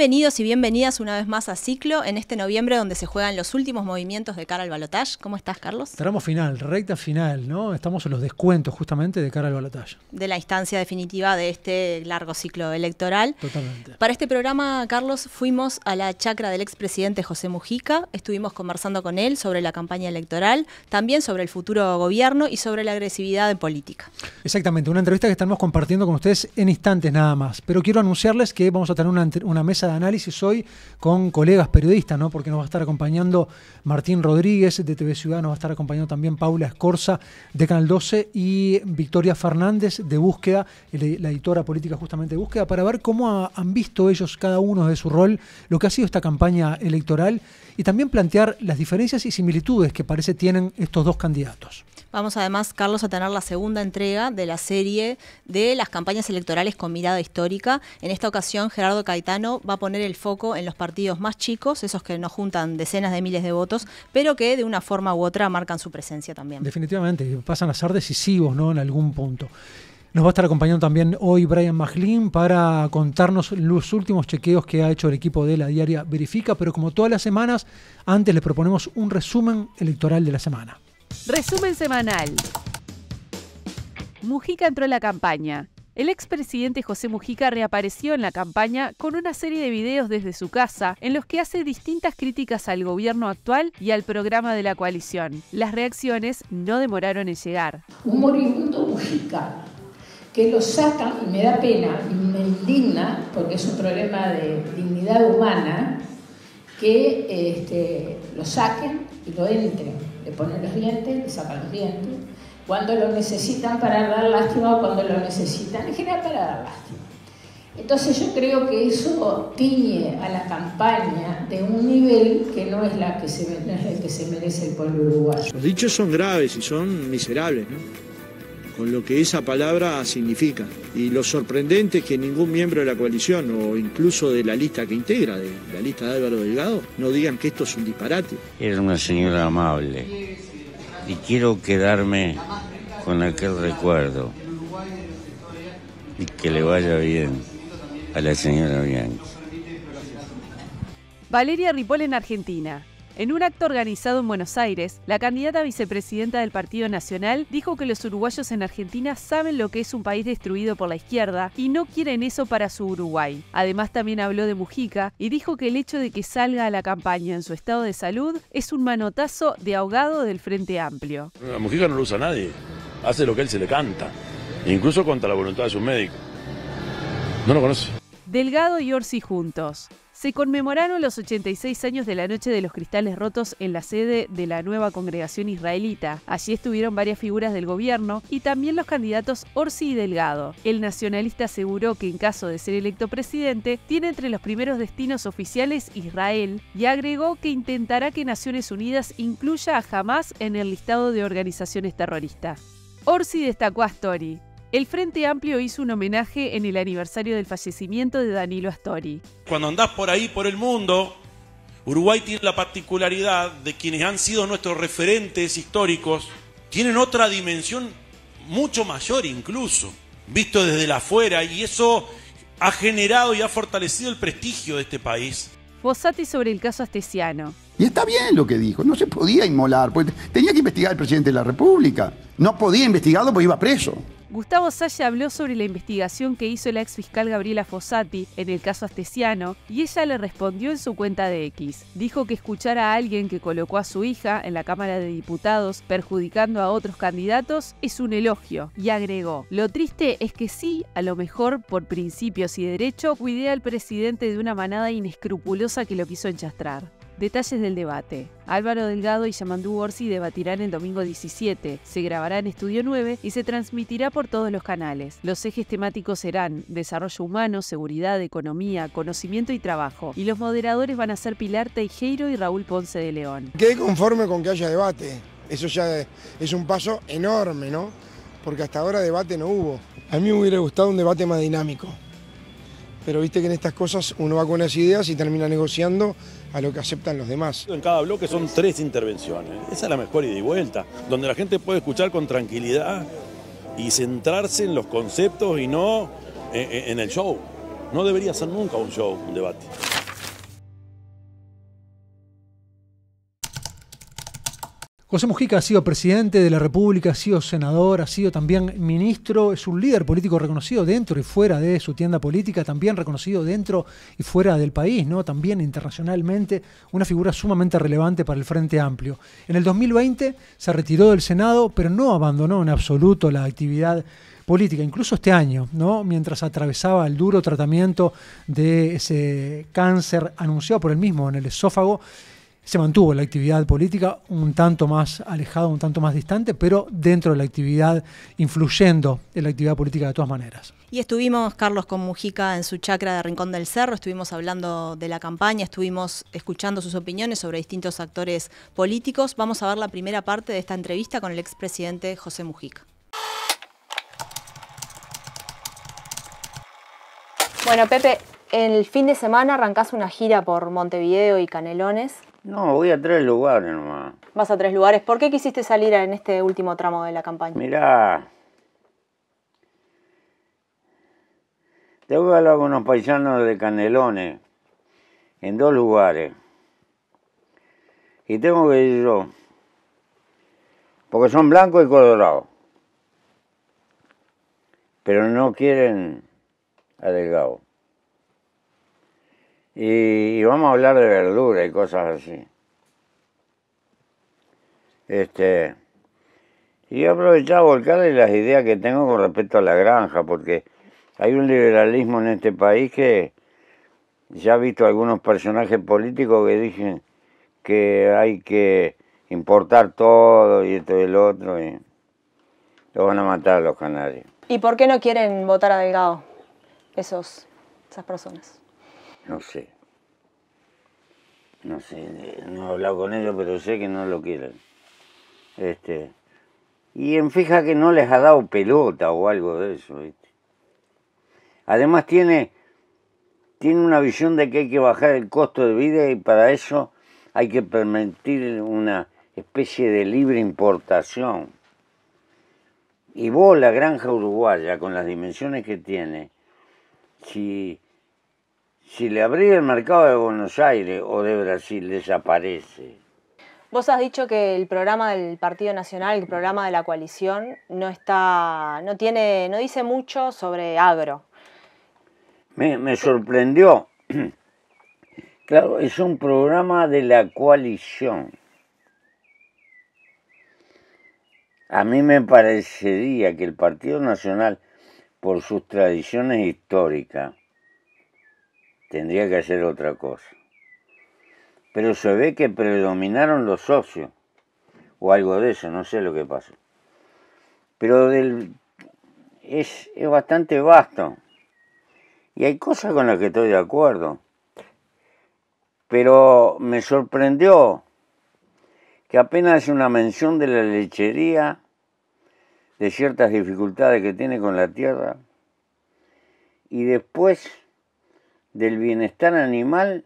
Bienvenidos y bienvenidas una vez más a Ciclo en este noviembre donde se juegan los últimos movimientos de cara al Balotage. ¿Cómo estás, Carlos? Tramo final, recta final, ¿no? Estamos en los descuentos justamente de cara al balotaje. De la instancia definitiva de este largo ciclo electoral. Totalmente. Para este programa, Carlos, fuimos a la chacra del expresidente José Mujica, estuvimos conversando con él sobre la campaña electoral, también sobre el futuro gobierno y sobre la agresividad de política. Exactamente, una entrevista que estamos compartiendo con ustedes en instantes nada más, pero quiero anunciarles que vamos a tener una, una mesa análisis hoy con colegas periodistas, ¿no? Porque nos va a estar acompañando Martín Rodríguez de TV Ciudad, nos va a estar acompañando también Paula Escorza de Canal 12 y Victoria Fernández de Búsqueda, la editora política justamente de Búsqueda, para ver cómo han visto ellos cada uno de su rol lo que ha sido esta campaña electoral y también plantear las diferencias y similitudes que parece tienen estos dos candidatos. Vamos además, Carlos, a tener la segunda entrega de la serie de las campañas electorales con mirada histórica. En esta ocasión, Gerardo Caetano va a poner el foco en los partidos más chicos, esos que nos juntan decenas de miles de votos, pero que de una forma u otra marcan su presencia también. Definitivamente, pasan a ser decisivos ¿no? en algún punto. Nos va a estar acompañando también hoy Brian Maglin para contarnos los últimos chequeos que ha hecho el equipo de la diaria Verifica, pero como todas las semanas, antes les proponemos un resumen electoral de la semana. Resumen semanal. Mujica entró en la campaña. El expresidente José Mujica reapareció en la campaña con una serie de videos desde su casa en los que hace distintas críticas al gobierno actual y al programa de la coalición. Las reacciones no demoraron en llegar. Un moribundo Mujica que lo sacan, y me da pena, y me indigna, porque es un problema de dignidad humana, que este, lo saquen y lo entren. Le ponen los dientes, le sacan los dientes, cuando lo necesitan para dar lástima o cuando lo necesitan, en general para dar lástima. Entonces yo creo que eso tiñe a la campaña de un nivel que no es, la que se, no es el que se merece el pueblo uruguayo. Los dichos son graves y son miserables, ¿no? con lo que esa palabra significa. Y lo sorprendente es que ningún miembro de la coalición o incluso de la lista que integra, de la lista de Álvaro Delgado, no digan que esto es un disparate. Era una señora amable y quiero quedarme con aquel recuerdo y que le vaya bien a la señora Bianchi. Valeria Ripoll en Argentina. En un acto organizado en Buenos Aires, la candidata vicepresidenta del Partido Nacional dijo que los uruguayos en Argentina saben lo que es un país destruido por la izquierda y no quieren eso para su Uruguay. Además también habló de Mujica y dijo que el hecho de que salga a la campaña en su estado de salud es un manotazo de ahogado del Frente Amplio. A Mujica no lo usa nadie, hace lo que él se le canta, incluso contra la voluntad de su médico. No lo conoce. Delgado y Orsi juntos se conmemoraron los 86 años de la Noche de los Cristales Rotos en la sede de la nueva congregación israelita. Allí estuvieron varias figuras del gobierno y también los candidatos Orsi y Delgado. El nacionalista aseguró que en caso de ser electo presidente, tiene entre los primeros destinos oficiales Israel y agregó que intentará que Naciones Unidas incluya a Hamas en el listado de organizaciones terroristas. Orsi destacó a Story, el Frente Amplio hizo un homenaje en el aniversario del fallecimiento de Danilo Astori. Cuando andás por ahí, por el mundo, Uruguay tiene la particularidad de quienes han sido nuestros referentes históricos, tienen otra dimensión mucho mayor incluso, visto desde la afuera, y eso ha generado y ha fortalecido el prestigio de este país. Fossati sobre el caso Astesiano. Y está bien lo que dijo, no se podía inmolar, pues tenía que investigar al presidente de la República. No podía investigarlo porque iba preso. Gustavo Salle habló sobre la investigación que hizo la ex fiscal Gabriela Fossati en el caso Astesiano y ella le respondió en su cuenta de X. Dijo que escuchar a alguien que colocó a su hija en la Cámara de Diputados perjudicando a otros candidatos es un elogio y agregó, lo triste es que sí, a lo mejor por principios y derecho cuidé al presidente de una manada inescrupulosa que lo quiso enchastrar. Detalles del debate. Álvaro Delgado y Yamandú Orsi debatirán el domingo 17, se grabará en Estudio 9 y se transmitirá por todos los canales. Los ejes temáticos serán desarrollo humano, seguridad, economía, conocimiento y trabajo. Y los moderadores van a ser Pilar Teijeiro y Raúl Ponce de León. Quedé conforme con que haya debate. Eso ya es un paso enorme, ¿no? Porque hasta ahora debate no hubo. A mí me hubiera gustado un debate más dinámico. Pero viste que en estas cosas uno va con las ideas y termina negociando a lo que aceptan los demás. En cada bloque son tres intervenciones. Esa es la mejor ida y vuelta, donde la gente puede escuchar con tranquilidad y centrarse en los conceptos y no eh, eh, en el show. No debería ser nunca un show, un debate. José Mujica ha sido presidente de la República, ha sido senador, ha sido también ministro, es un líder político reconocido dentro y fuera de su tienda política, también reconocido dentro y fuera del país, ¿no? También internacionalmente, una figura sumamente relevante para el Frente Amplio. En el 2020 se retiró del Senado, pero no abandonó en absoluto la actividad política, incluso este año, ¿no? mientras atravesaba el duro tratamiento de ese cáncer anunciado por él mismo en el esófago, se mantuvo la actividad política un tanto más alejado un tanto más distante, pero dentro de la actividad, influyendo en la actividad política de todas maneras. Y estuvimos, Carlos, con Mujica en su chacra de Rincón del Cerro, estuvimos hablando de la campaña, estuvimos escuchando sus opiniones sobre distintos actores políticos. Vamos a ver la primera parte de esta entrevista con el expresidente José Mujica. Bueno, Pepe, el fin de semana arrancás una gira por Montevideo y Canelones. No, voy a tres lugares nomás. Vas a tres lugares. ¿Por qué quisiste salir en este último tramo de la campaña? Mirá. Tengo que hablar con unos paisanos de Canelones, en dos lugares. Y tengo que ir yo, porque son blancos y colorados. Pero no quieren adelgado y, vamos a hablar de verdura y cosas así. Este, y aprovechar a volcarle las ideas que tengo con respecto a la granja, porque hay un liberalismo en este país que ya he visto algunos personajes políticos que dicen que hay que importar todo y esto y el otro, y lo van a matar los canarios. ¿Y por qué no quieren votar a Delgado esas personas? No sé. No sé, no he hablado con ellos, pero sé que no lo quieren. Este. Y en fija que no les ha dado pelota o algo de eso, ¿viste? Además tiene, tiene una visión de que hay que bajar el costo de vida y para eso hay que permitir una especie de libre importación. Y vos, la granja uruguaya, con las dimensiones que tiene, si si le abrí el mercado de Buenos Aires o de Brasil, desaparece. Vos has dicho que el programa del Partido Nacional, el programa de la coalición, no está, no tiene, no dice mucho sobre agro. Me, me sorprendió. Claro, es un programa de la coalición. A mí me parecería que el Partido Nacional, por sus tradiciones históricas, tendría que hacer otra cosa. Pero se ve que predominaron los socios, o algo de eso, no sé lo que pasó. Pero es, es bastante vasto. Y hay cosas con las que estoy de acuerdo. Pero me sorprendió que apenas una mención de la lechería, de ciertas dificultades que tiene con la tierra, y después del bienestar animal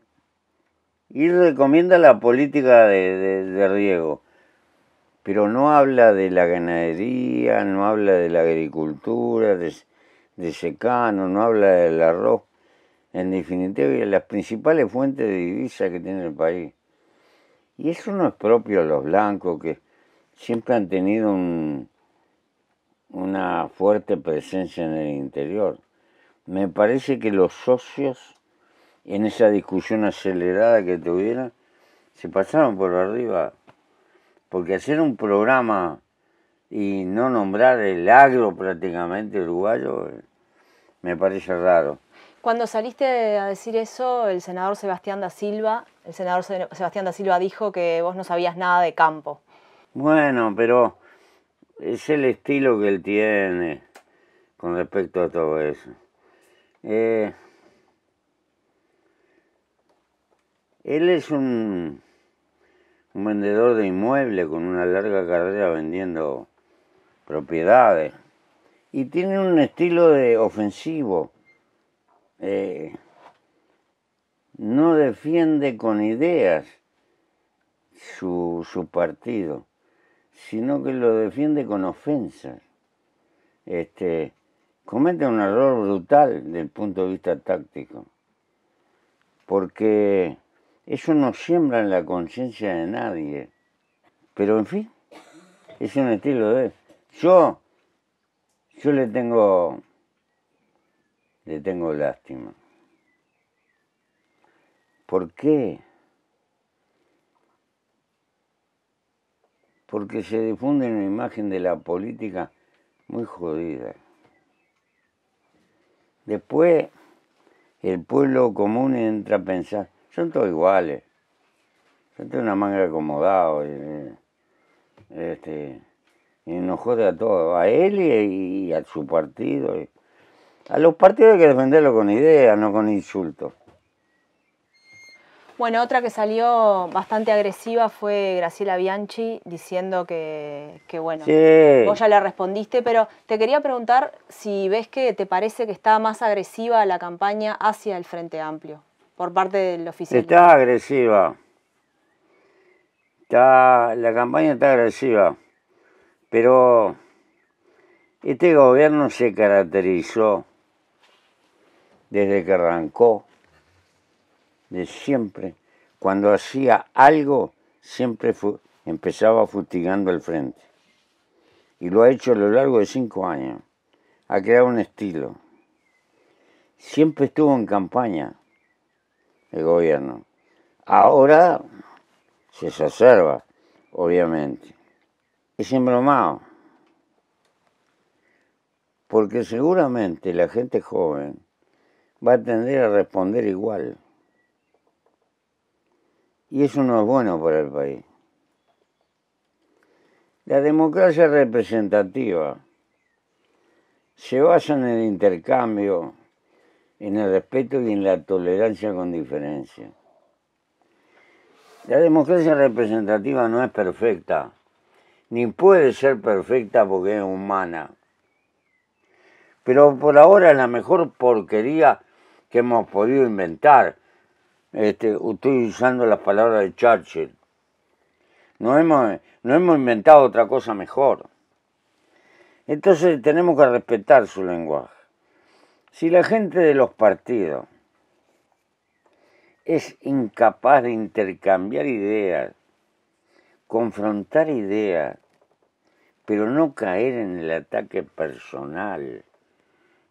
y recomienda la política de, riego, pero no habla de la ganadería, no habla de la agricultura, de, de secano, no habla del arroz. En definitiva, las principales fuentes de divisa que tiene el país. Y eso no es propio a los blancos, que siempre han tenido una fuerte presencia en el interior. Me parece que los socios en esa discusión acelerada que tuvieron, se pasaron por arriba. Porque hacer un programa y no nombrar el agro prácticamente uruguayo eh, me parece raro. Cuando saliste a decir eso, el senador Sebastián da Silva, el senador Sebastián da Silva dijo que vos no sabías nada de campo. Bueno, pero es el estilo que él tiene con respecto a todo eso. Eh, Él es un, un vendedor de inmuebles con una larga carrera vendiendo propiedades y tiene un estilo de ofensivo. Eh, no defiende con ideas su, su, partido, sino que lo defiende con ofensas. Este, comete un error brutal del punto de vista táctico, porque eso no siembra en la conciencia de nadie. Pero en fin, es un estilo de Yo, yo le tengo, le tengo lástima. ¿Por qué? Porque se difunde una imagen de la política muy jodida. Después, el pueblo común entra a pensar, son todos iguales. Son una manga acomodado eh, Este, y nos a todo a él y, a su partido. a los partidos hay que defenderlo con ideas, no con insultos. Bueno, otra que salió bastante agresiva fue Graciela Bianchi diciendo que, bueno, vos ya le respondiste, pero te quería preguntar si ves que te parece que está más agresiva la campaña hacia el Frente Amplio por parte del oficial. Está agresiva. Está, la campaña está agresiva. Pero este gobierno se caracterizó desde que arrancó, de siempre, cuando hacía algo, siempre empezaba fustigando al frente. Y lo ha hecho a lo largo de cinco años. Ha creado un estilo. Siempre estuvo en campaña el gobierno. Ahora se exacerba, obviamente. Es embromado. Porque seguramente la gente joven va a tender a responder igual. Y eso no es bueno para el país. La democracia representativa se basa en el intercambio en el respeto y en la tolerancia con diferencia. La democracia representativa no es perfecta, ni puede ser perfecta porque es humana. Pero por ahora es la mejor porquería que hemos podido inventar. Este, estoy usando las palabras de Churchill. No hemos, no hemos inventado otra cosa mejor. Entonces tenemos que respetar su lenguaje. Si la gente de los partidos es incapaz de intercambiar ideas, confrontar ideas, pero no caer en el ataque personal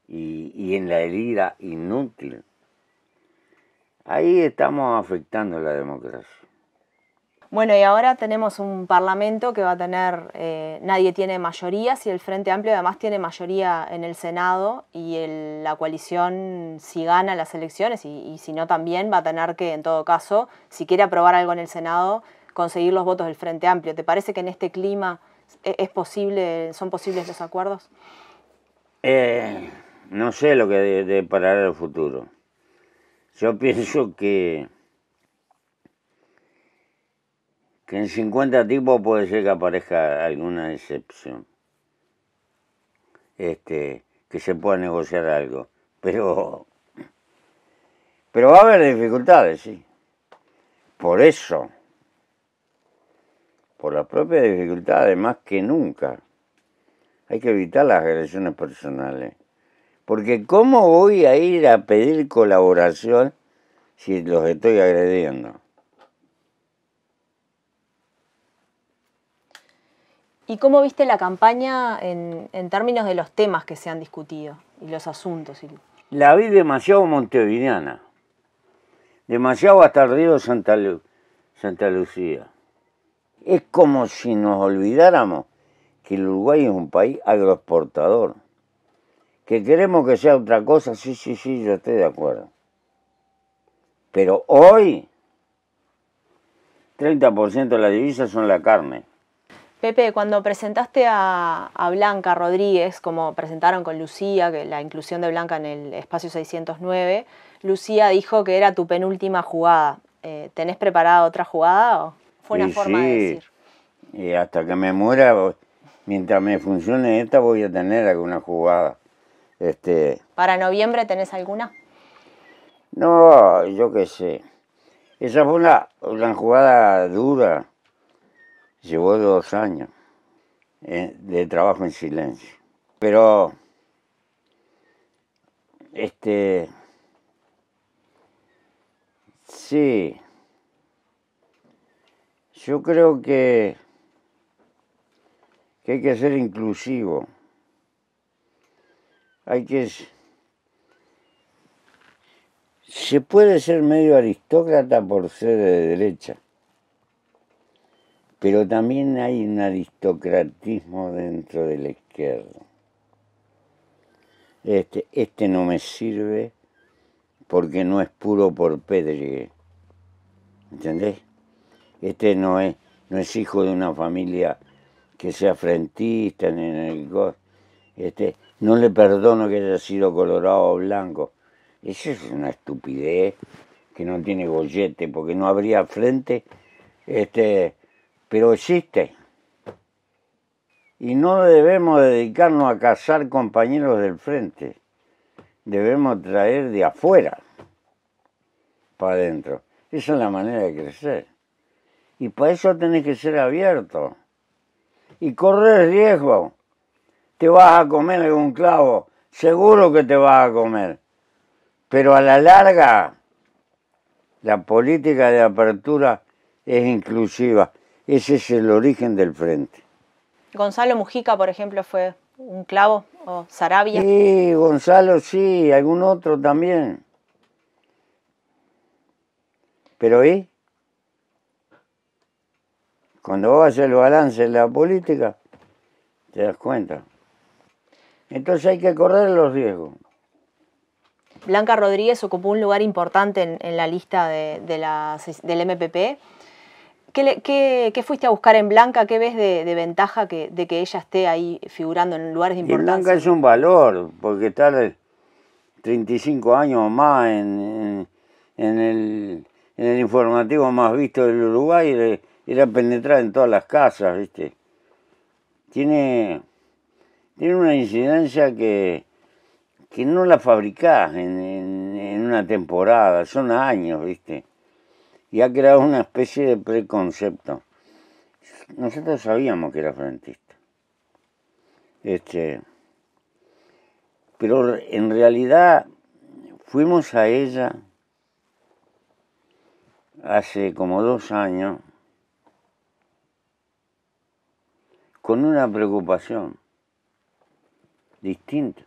y, y, en la herida inútil. Ahí estamos afectando la democracia. Bueno, y ahora tenemos un Parlamento que va a tener, eh, nadie tiene mayoría, si el Frente Amplio además tiene mayoría en el Senado y la coalición si gana las elecciones y, si no también va a tener que, en todo caso, si quiere aprobar algo en el Senado, conseguir los votos del Frente Amplio. ¿Te parece que en este clima e, es posible, son posibles los acuerdos? Eh, no sé lo que deparará parar el futuro. Yo pienso que que en 50 tipos puede ser que aparezca alguna excepción. Este, que se pueda negociar algo. Pero, pero va a haber dificultades, sí. Por eso, por las propias dificultades, más que nunca, hay que evitar las agresiones personales. Porque ¿cómo voy a ir a pedir colaboración si los estoy agrediendo? ¿Y cómo viste la campaña en, términos de los temas que se han discutido y los asuntos? La vi demasiado montevideana, demasiado hasta Río Santa, Santa Lucía. Es como si nos olvidáramos que el Uruguay es un país agroexportador. Que queremos que sea otra cosa, sí, sí, sí, yo estoy de acuerdo. Pero hoy, 30% de las divisas son la carne. Pepe, cuando presentaste a, Blanca Rodríguez, como presentaron con Lucía, que la inclusión de Blanca en el espacio 609, Lucía dijo que era tu penúltima jugada. Eh, ¿Tenés preparada otra jugada? Fue una forma de decir. Y hasta que me muera, mientras me funcione esta, voy a tener alguna jugada. Este... ¿Para noviembre tenés alguna? No, yo qué sé. Esa fue una jugada dura Llevó dos años eh, de trabajo en silencio. Pero este sí yo creo que, que hay que ser inclusivo hay que se puede ser medio aristócrata por ser de derecha pero también hay un aristocratismo dentro de la izquierda. Este, este no me sirve porque no es puro por pedregue. ¿Entendés? Este no es, no es hijo de una familia que sea frentista en el este, no le perdono que haya sido colorado o blanco. Eso es una estupidez que no tiene gollete, porque no habría frente este, pero existe. Y no debemos dedicarnos a cazar compañeros del frente, debemos traer de afuera para adentro. Esa es la manera de crecer. Y para eso tenés que ser abierto y correr riesgo. Te vas a comer algún clavo, seguro que te vas a comer. Pero a la larga, la política de apertura es inclusiva. Ese es el origen del frente. Gonzalo Mujica, por ejemplo, fue un clavo o Sarabia. Sí, Gonzalo sí, algún otro también. Pero ahí, Cuando vos haces el balance en la política, te das cuenta. Entonces hay que correr los riesgos. Blanca Rodríguez ocupó un lugar importante en, la lista de, del MPP. ¿Qué, fuiste a buscar en Blanca? ¿Qué ves de, ventaja que, de que ella esté ahí figurando en lugares de importancia? Blanca es un valor, porque estar 35 años más en, en, el, informativo más visto del Uruguay era penetrar en todas las casas, ¿viste? Tiene, tiene una incidencia que, que no la fabricás en, en una temporada, son años, ¿viste? y ha creado una especie de preconcepto. Nosotros sabíamos que era frentista. Este, pero en realidad fuimos a ella hace como dos años con una preocupación distinta.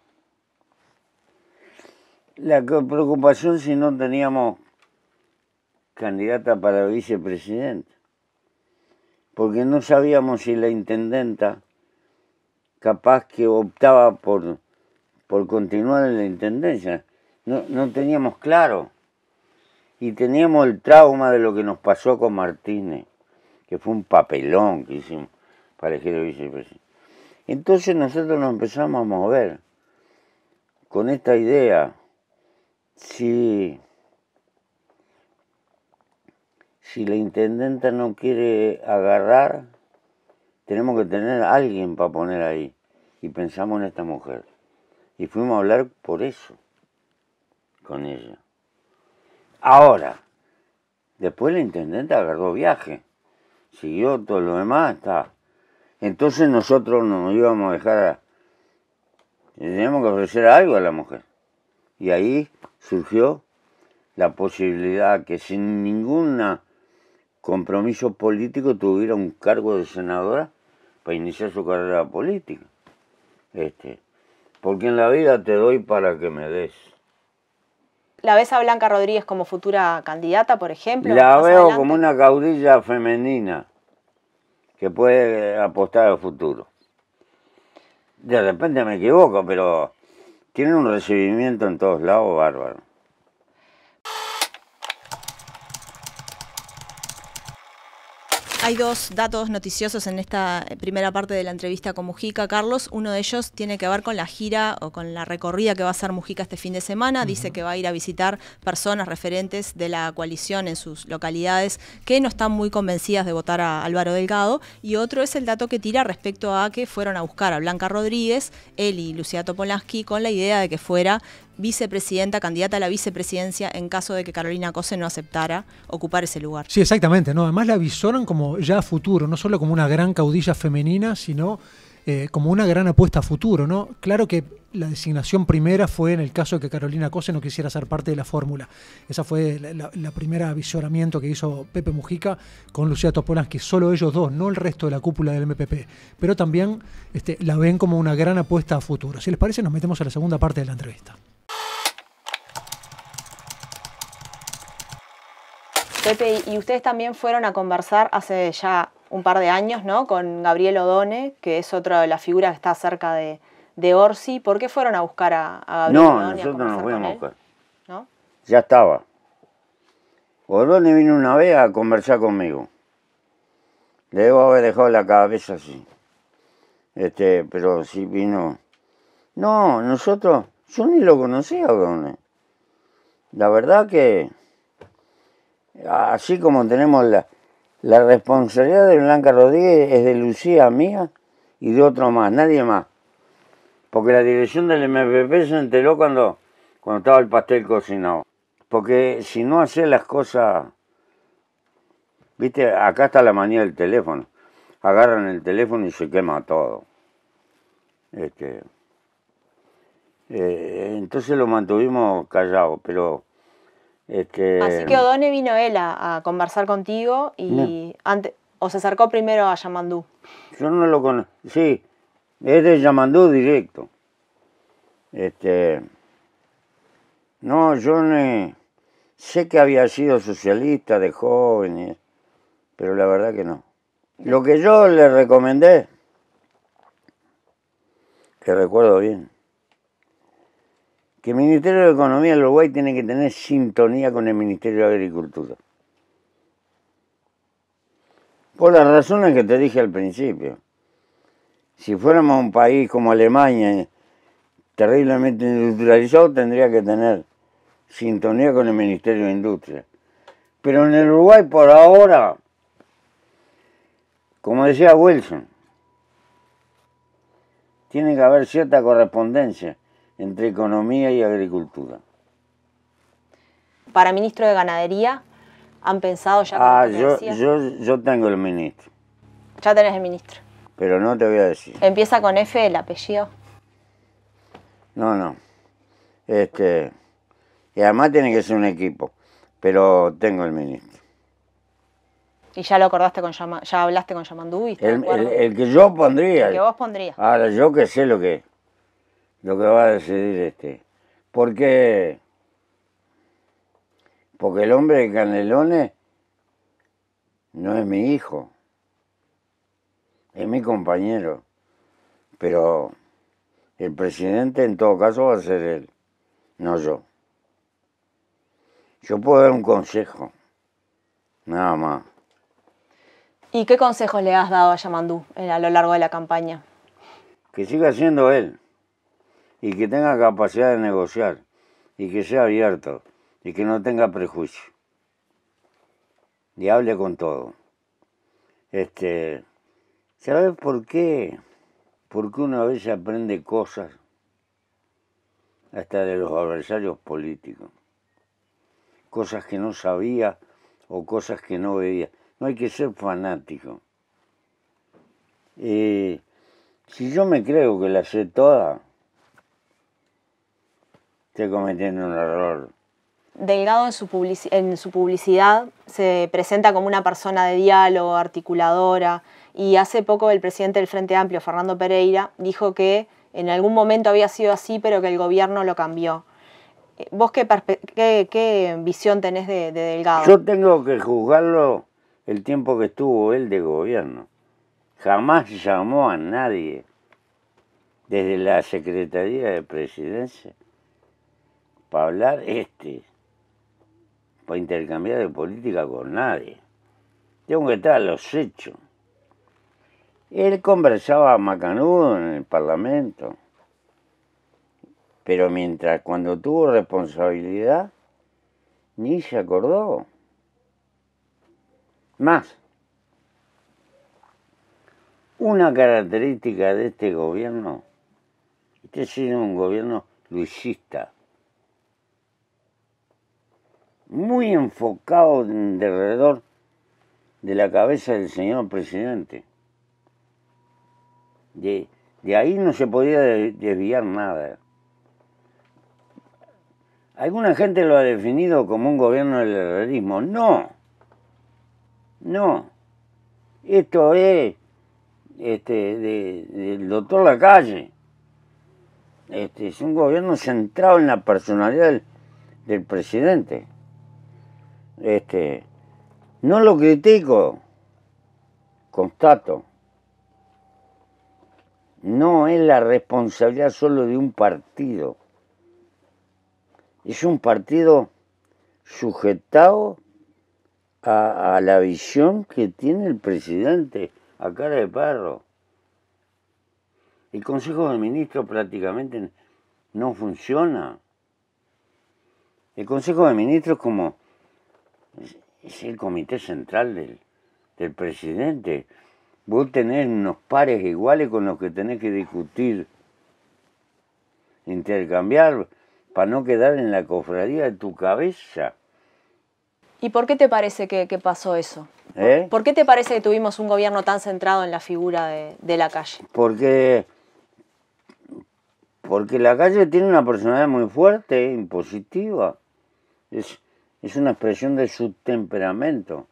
La preocupación si no teníamos candidata para vicepresidente, porque no sabíamos si la intendenta capaz que optaba por, por continuar en la intendencia, no, teníamos claro y teníamos el trauma de lo que nos pasó con Martínez, que fue un papelón que hicimos para elegir el vicepresidente. Entonces nosotros nos empezamos a mover con esta idea, si si la intendenta no quiere agarrar, tenemos que tener a alguien para poner ahí. Y pensamos en esta mujer. Y fuimos a hablar por eso, con ella. Ahora, después la intendenta agarró viaje, siguió todo lo demás, está. Entonces nosotros nos íbamos a dejar, teníamos que ofrecer algo a la mujer. Y ahí surgió la posibilidad que sin ninguna compromiso político tuviera un cargo de senadora para iniciar su carrera política. Este, porque en la vida te doy para que me des. ¿La ves a Blanca Rodríguez como futura candidata, por ejemplo? La veo como una caudilla femenina que puede apostar al futuro. De repente me equivoco, pero tiene un recibimiento en todos lados bárbaro. hay dos datos noticiosos en esta primera parte de la entrevista con Mujica, Carlos. Uno de ellos tiene que ver con la gira o con la recorrida que va a hacer Mujica este fin de semana. Dice que va a ir a visitar personas referentes de la coalición en sus localidades que no están muy convencidas de votar a Álvaro Delgado. Y otro es el dato que tira respecto a que fueron a buscar a Blanca Rodríguez, él y Lucía Topolansky, con la idea de que fuera vicepresidenta, candidata a la vicepresidencia, en caso de que Carolina Cose no aceptara ocupar ese lugar. Sí, exactamente. Además la visoran como ya futuro, no solo como una gran caudilla femenina, sino eh, como una gran apuesta a futuro. ¿no? Claro que la designación primera fue en el caso de que Carolina Cose no quisiera ser parte de la fórmula. Esa fue la, primera avisoramiento que hizo Pepe Mujica con Lucía que solo ellos dos, no el resto de la cúpula del MPP. Pero también este, la ven como una gran apuesta a futuro. Si les parece, nos metemos a la segunda parte de la entrevista. Pepe, y ustedes también fueron a conversar hace ya un par de años, ¿no? Con Gabriel Odone, que es otra de las figuras que está cerca de, Orsi. ¿Por qué fueron a buscar a, Gabriel no, No, nosotros nos fuimos a buscar. ¿No? Ya estaba. Odone vino una vez a conversar conmigo. Le debo haber dejado la cabeza así. Este, pero sí vino. No, nosotros, yo ni lo conocía, Odone. La verdad que así como tenemos la, responsabilidad de Blanca Rodríguez, es de Lucía mía y de otro más, nadie más. Porque la dirección del MPP se enteró cuando, cuando estaba el pastel cocinado. Porque si no hace las cosas, viste, acá está la manía del teléfono. Agarran el teléfono y se quema todo. Este, eh, entonces lo mantuvimos callado, pero este, Así que Odone vino él a, conversar contigo y antes, o se acercó primero a Yamandú. Yo no lo conozco, sí, es de Yamandú directo. Este, no, yo no, sé que había sido socialista de jóvenes, pero la verdad que no. Lo que yo le recomendé, que recuerdo bien, que el Ministerio de Economía del Uruguay tiene que tener sintonía con el Ministerio de Agricultura. Por las razones que te dije al principio. Si fuéramos un país como Alemania, terriblemente industrializado, tendría que tener sintonía con el Ministerio de Industria. Pero en el Uruguay por ahora, como decía Wilson, tiene que haber cierta correspondencia entre economía y agricultura. Para ministro de Ganadería, ¿han pensado ya? Ah, yo, yo, yo tengo el ministro. Ya tenés el ministro. Pero no te voy a decir. ¿Empieza con F el apellido? No, no. Este, y además tiene que ser un equipo, pero tengo el ministro. ¿Y ya lo acordaste con ya hablaste con Yamandú? El, que yo pondría. El que vos pondrías. Ahora, yo que sé lo que lo que va a decidir este. ¿Por qué? Porque el hombre de Canelones no es mi hijo, es mi compañero, pero el presidente en todo caso va a ser él, no yo. Yo puedo dar un consejo, nada más. ¿Y qué consejos le has dado a Yamandú eh, a lo largo de la campaña? Que siga siendo él y que tenga capacidad de negociar y que sea abierto y que no tenga prejuicio y hable con todo. Este, ¿Sabes por qué? Porque una vez se aprende cosas hasta de los adversarios políticos, cosas que no sabía o cosas que no veía. No hay que ser fanático. Eh, si yo me creo que la sé toda, Estoy cometiendo un error. Delgado en su, publicidad se presenta como una persona de diálogo, articuladora, y hace poco el presidente del Frente Amplio, Fernando Pereira, dijo que en algún momento había sido así, pero que el gobierno lo cambió. Eh, ¿Vos qué, visión tenés de, Delgado? Yo tengo que juzgarlo el tiempo que estuvo él de gobierno. Jamás llamó a nadie desde la Secretaría de Presidencia para hablar este, para intercambiar de política con nadie. Tengo que estar a los hechos. Él conversaba macanudo en el Parlamento, pero mientras cuando tuvo responsabilidad, ni se acordó. Más, una característica de este gobierno, este ha sido un gobierno luisista, muy enfocado alrededor de la cabeza del señor presidente. De, de ahí no se podía desviar nada. Alguna gente lo ha definido como un gobierno del herrerismo. No, no. Esto es este, del doctor Lacalle. Este, es un gobierno centrado en la personalidad del presidente. Este, no lo critico, constato. No es la responsabilidad solo de un partido. Es un partido sujetado a, a la visión que tiene el presidente a cara de perro. El Consejo de Ministros prácticamente no funciona. El Consejo de Ministros como es el comité central del, presidente. Vos tenés unos pares iguales con los que tenés que discutir, intercambiar, para no quedar en la cofradía de tu cabeza. ¿Y por qué te parece que, pasó eso? ¿Eh? ¿Por qué te parece que tuvimos un gobierno tan centrado en la figura de, la calle? Porque, porque la calle tiene una personalidad muy fuerte, impositiva es una expresión de su temperamento.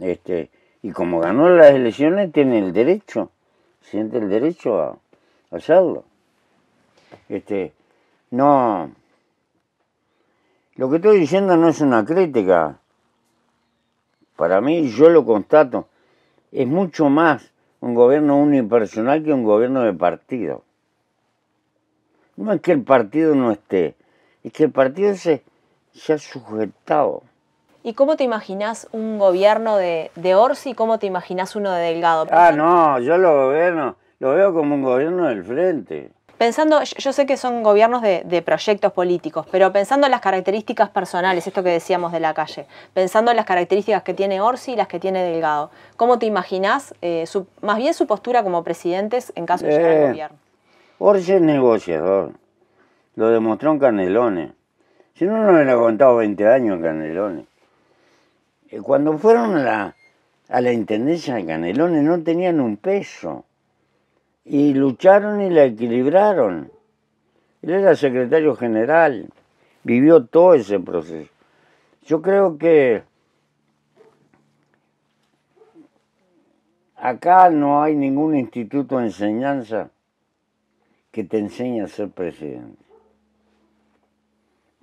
Este, y como ganó las elecciones, tiene el derecho, siente el derecho a, hacerlo. Este, no. Lo que estoy diciendo no es una crítica. Para mí, yo lo constato, es mucho más un gobierno unipersonal que un gobierno de partido. No es que el partido no esté, es que el partido se, se ha sujetado. ¿Y cómo te imaginás un gobierno de, de Orsi y cómo te imaginas uno de Delgado? Ah, no, yo lo gobierno, lo veo como un gobierno del frente. Pensando, yo sé que son gobiernos de, proyectos políticos, pero pensando en las características personales, esto que decíamos de la calle, pensando en las características que tiene Orsi y las que tiene Delgado, ¿cómo te imaginás eh, más bien su postura como presidentes en caso de llegar al eh, gobierno? Orsi es negociador, lo demostró en Canelones. Si no, no ha contado 20 años Canelones. Eh, cuando fueron a la intendencia de Canelones no tenían un peso. Y lucharon y la equilibraron. Él era secretario general, vivió todo ese proceso. Yo creo que acá no hay ningún instituto de enseñanza que te enseñe a ser presidente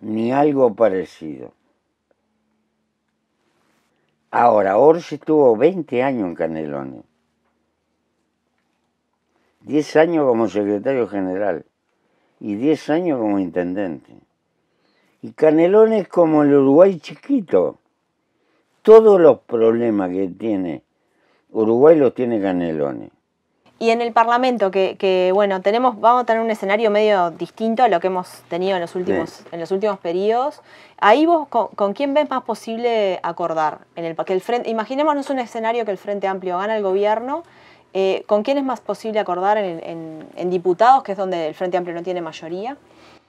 ni algo parecido. Ahora, Orsi estuvo 20 años en Canelones, 10 años como secretario general y 10 años como intendente. Y Canelones como el Uruguay chiquito. Todos los problemas que tiene Uruguay los tiene Canelones. Y en el Parlamento, que, bueno, tenemos, vamos a tener un escenario medio distinto a lo que hemos tenido en los últimos, en los últimos periodos. Ahí vos, con, quién ves más posible acordar? En el, que el frente, imaginémonos un escenario que el Frente Amplio gana el gobierno. Eh, ¿Con quién es más posible acordar en, diputados, que es donde el Frente Amplio no tiene mayoría?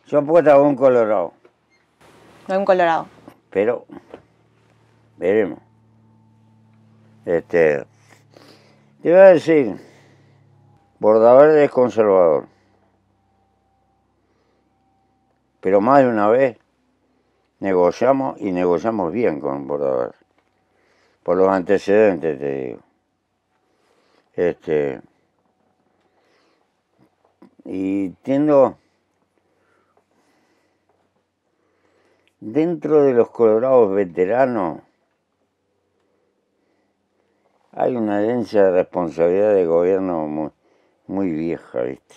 Yo puedo a un colorado. No hay un colorado. Pero, veremos. Este, te voy a decir... Bordaber es conservador. Pero más de una vez negociamos y negociamos bien con bordador Por los antecedentes, te digo. Este, y tengo dentro de los colorados veteranos hay una herencia de responsabilidad de gobierno muy vieja, ¿viste?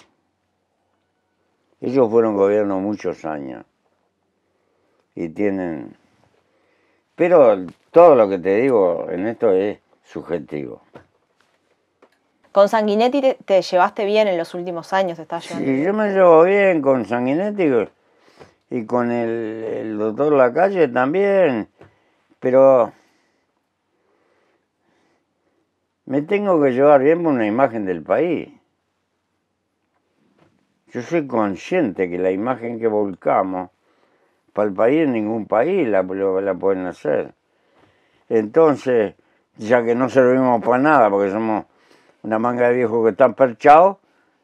Ellos fueron gobierno muchos años y tienen... Pero todo lo que te digo en esto es subjetivo. Con Sanguinetti te, llevaste bien en los últimos años, estás Sí, yo me llevo bien con Sanguinetti y con el, el doctor Lacalle también, pero me tengo que llevar bien por una imagen del país. Yo soy consciente que la imagen que volcamos para el país en ningún país la, la pueden hacer. Entonces, ya que no servimos para nada porque somos una manga de viejos que están perchados,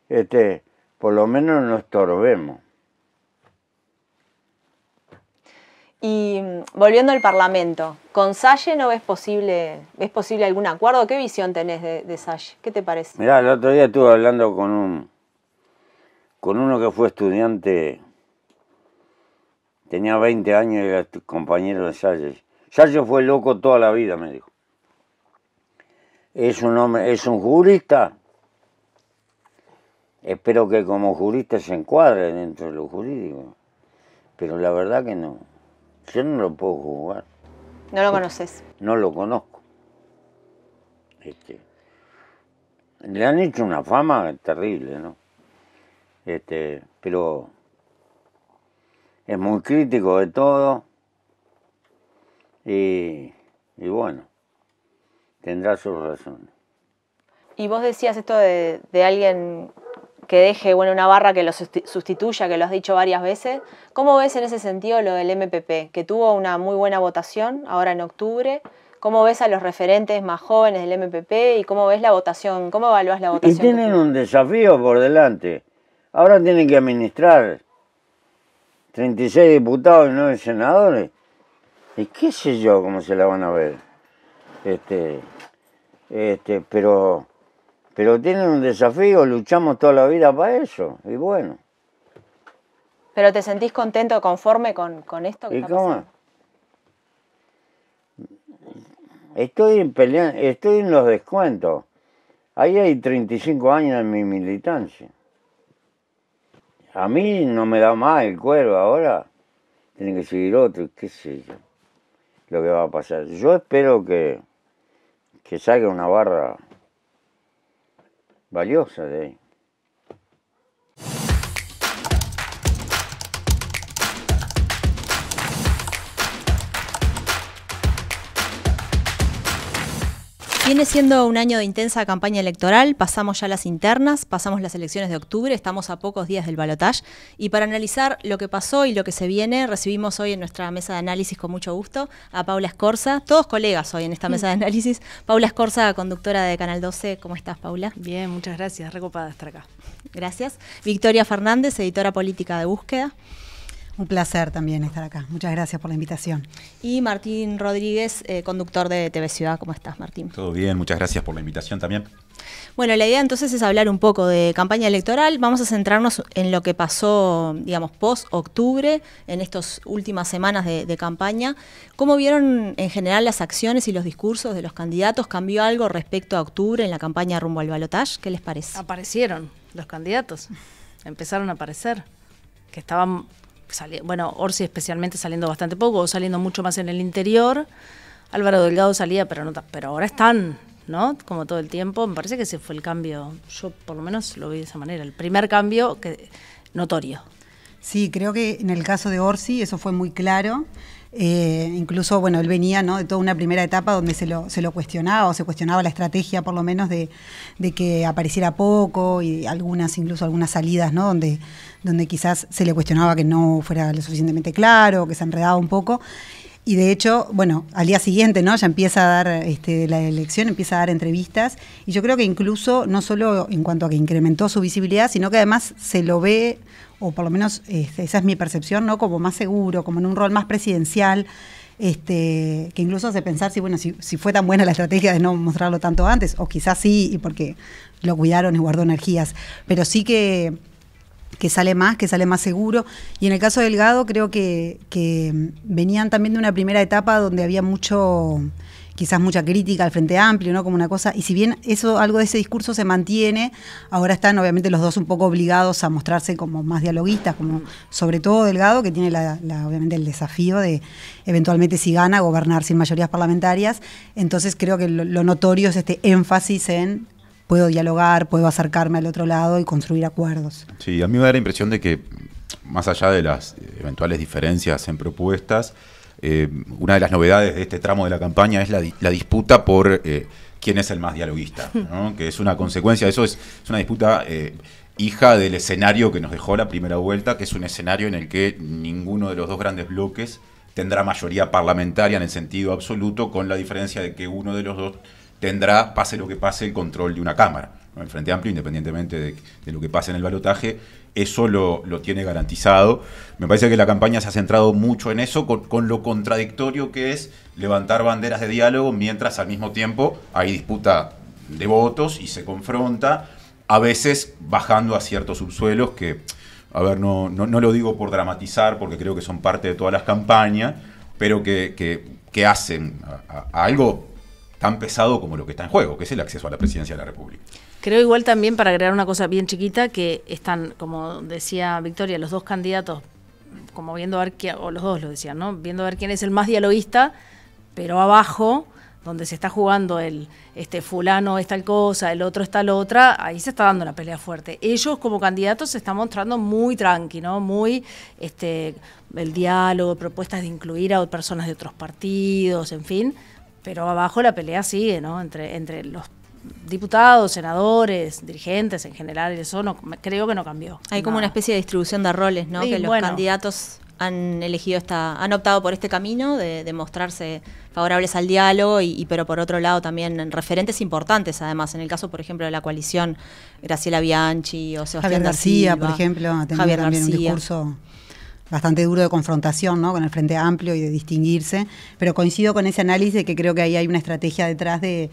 este, por lo menos no estorbemos. Y mm, volviendo al Parlamento, ¿con Salle no ves posible, ves posible algún acuerdo? ¿Qué visión tenés de, de Salle? ¿Qué te parece? Mirá, el otro día estuve hablando con un con uno que fue estudiante, tenía 20 años y era compañero de Salles. Salles fue loco toda la vida, me dijo. Es un hombre, es un jurista. Espero que como jurista se encuadre dentro de lo jurídico. Pero la verdad que no. Yo no lo puedo jugar. ¿No lo conoces? No lo conozco. Este, le han hecho una fama terrible, ¿no? Este, pero es muy crítico de todo. Y, bueno, tendrá sus razones. Y vos decías esto de, de alguien que deje bueno, una barra que lo sustituya, que lo has dicho varias veces. ¿Cómo ves en ese sentido lo del MPP, que tuvo una muy buena votación ahora en octubre? ¿Cómo ves a los referentes más jóvenes del MPP y cómo ves la votación? ¿Cómo evaluás la votación? Y tienen un desafío por delante. Ahora tienen que administrar 36 diputados y 9 senadores. Y qué sé yo cómo se la van a ver. Este, este, pero, pero tienen un desafío, luchamos toda la vida para eso. Y bueno. ¿Pero te sentís contento, conforme con, con esto que ¿Y cómo? Estoy, en estoy en los descuentos. Ahí hay 35 años en mi militancia. A mí no me da más el cuero ahora. Tiene que seguir otro, qué sé yo. Lo que va a pasar. Yo espero que, que salga una barra valiosa de ahí. Viene siendo un año de intensa campaña electoral, pasamos ya las internas, pasamos las elecciones de octubre, estamos a pocos días del balotaje y para analizar lo que pasó y lo que se viene, recibimos hoy en nuestra mesa de análisis con mucho gusto a Paula Escorza, todos colegas hoy en esta mm. mesa de análisis. Paula Escorza, conductora de Canal 12, ¿cómo estás Paula? Bien, muchas gracias, recopada estar acá. Gracias. Victoria Fernández, editora política de Búsqueda. Un placer también estar acá. Muchas gracias por la invitación. Y Martín Rodríguez, eh, conductor de TV Ciudad. ¿Cómo estás, Martín? Todo bien, muchas gracias por la invitación también. Bueno, la idea entonces es hablar un poco de campaña electoral. Vamos a centrarnos en lo que pasó, digamos, post-octubre, en estas últimas semanas de, campaña. ¿Cómo vieron en general las acciones y los discursos de los candidatos? ¿Cambió algo respecto a octubre en la campaña rumbo al balotaje? ¿Qué les parece? Aparecieron los candidatos, empezaron a aparecer, que estaban bueno, Orsi especialmente saliendo bastante poco, saliendo mucho más en el interior. Álvaro Delgado salía, pero, no, pero ahora están, ¿no? Como todo el tiempo. Me parece que ese fue el cambio. Yo por lo menos lo vi de esa manera. El primer cambio que, notorio. Sí, creo que en el caso de Orsi eso fue muy claro. Eh, incluso, bueno, él venía ¿no? de toda una primera etapa donde se lo, se lo cuestionaba o se cuestionaba la estrategia, por lo menos, de, que apareciera poco y algunas, incluso algunas salidas, ¿no? Donde, donde quizás se le cuestionaba que no fuera lo suficientemente claro, que se enredaba un poco. Y de hecho, bueno, al día siguiente, ¿no? Ya empieza a dar este, la elección, empieza a dar entrevistas. Y yo creo que incluso, no solo en cuanto a que incrementó su visibilidad, sino que además se lo ve, o por lo menos este, esa es mi percepción, ¿no? Como más seguro, como en un rol más presidencial. Este, que incluso hace pensar si, bueno, si, si fue tan buena la estrategia de no mostrarlo tanto antes, o quizás sí, y porque lo cuidaron y guardó energías. Pero sí que que sale más, que sale más seguro. Y en el caso de Delgado creo que, venían también de una primera etapa donde había mucho, quizás mucha crítica al Frente Amplio, ¿no? Como una cosa, y si bien eso, algo de ese discurso se mantiene, ahora están obviamente los dos un poco obligados a mostrarse como más dialoguistas, como sobre todo Delgado, que tiene la, obviamente el desafío de eventualmente si gana gobernar sin mayorías parlamentarias. Entonces creo que lo notorio es este énfasis en puedo dialogar, puedo acercarme al otro lado y construir acuerdos. Sí, a mí me da la impresión de que, más allá de las eventuales diferencias en propuestas, eh, una de las novedades de este tramo de la campaña es la, disputa por eh, quién es el más dialoguista, que es una consecuencia de eso, es, una disputa eh, hija del escenario que nos dejó la primera vuelta, que es un escenario en el que ninguno de los dos grandes bloques tendrá mayoría parlamentaria en el sentido absoluto, con la diferencia de que uno de los dos tendrá, pase lo que pase, el control de una Cámara. El Frente Amplio, independientemente de, lo que pase en el balotaje, eso lo, lo, tiene garantizado. Me parece que la campaña se ha centrado mucho en eso, con, lo contradictorio que es levantar banderas de diálogo mientras al mismo tiempo hay disputa de votos y se confronta, a veces bajando a ciertos subsuelos que, a ver, no, no, lo digo por dramatizar, porque creo que son parte de todas las campañas, pero que, hacen algo tan pesado como lo que está en juego, que es el acceso a la presidencia de la República. Creo igual también, para agregar una cosa bien chiquita, que están, como decía Victoria, los dos candidatos, como viendo a ver, quién, o los dos lo decían, ¿no? Viendo a ver quién es el más dialoguista, pero abajo donde se está jugando el este fulano es tal cosa, el otro es tal otra, ahí se está dando una pelea fuerte. Ellos como candidatos se están mostrando muy tranqui, ¿no? Muy este el diálogo, propuestas de incluir a personas de otros partidos, en fin, pero abajo la pelea sigue, ¿no? Entre, entre los diputados, senadores, dirigentes en general, eso no, creo que no cambió. Hay como una especie de distribución de roles, ¿no? que los candidatos han elegido esta, han optado por este camino de, mostrarse favorables al diálogo y, pero por otro lado también referentes importantes además en el caso por ejemplo de la coalición Graciela Bianchi o Sebastián Javier García por ejemplo ha también un discurso bastante duro de confrontación ¿no? con el Frente Amplio y de distinguirse, pero coincido con ese análisis de que creo que ahí hay una estrategia detrás de,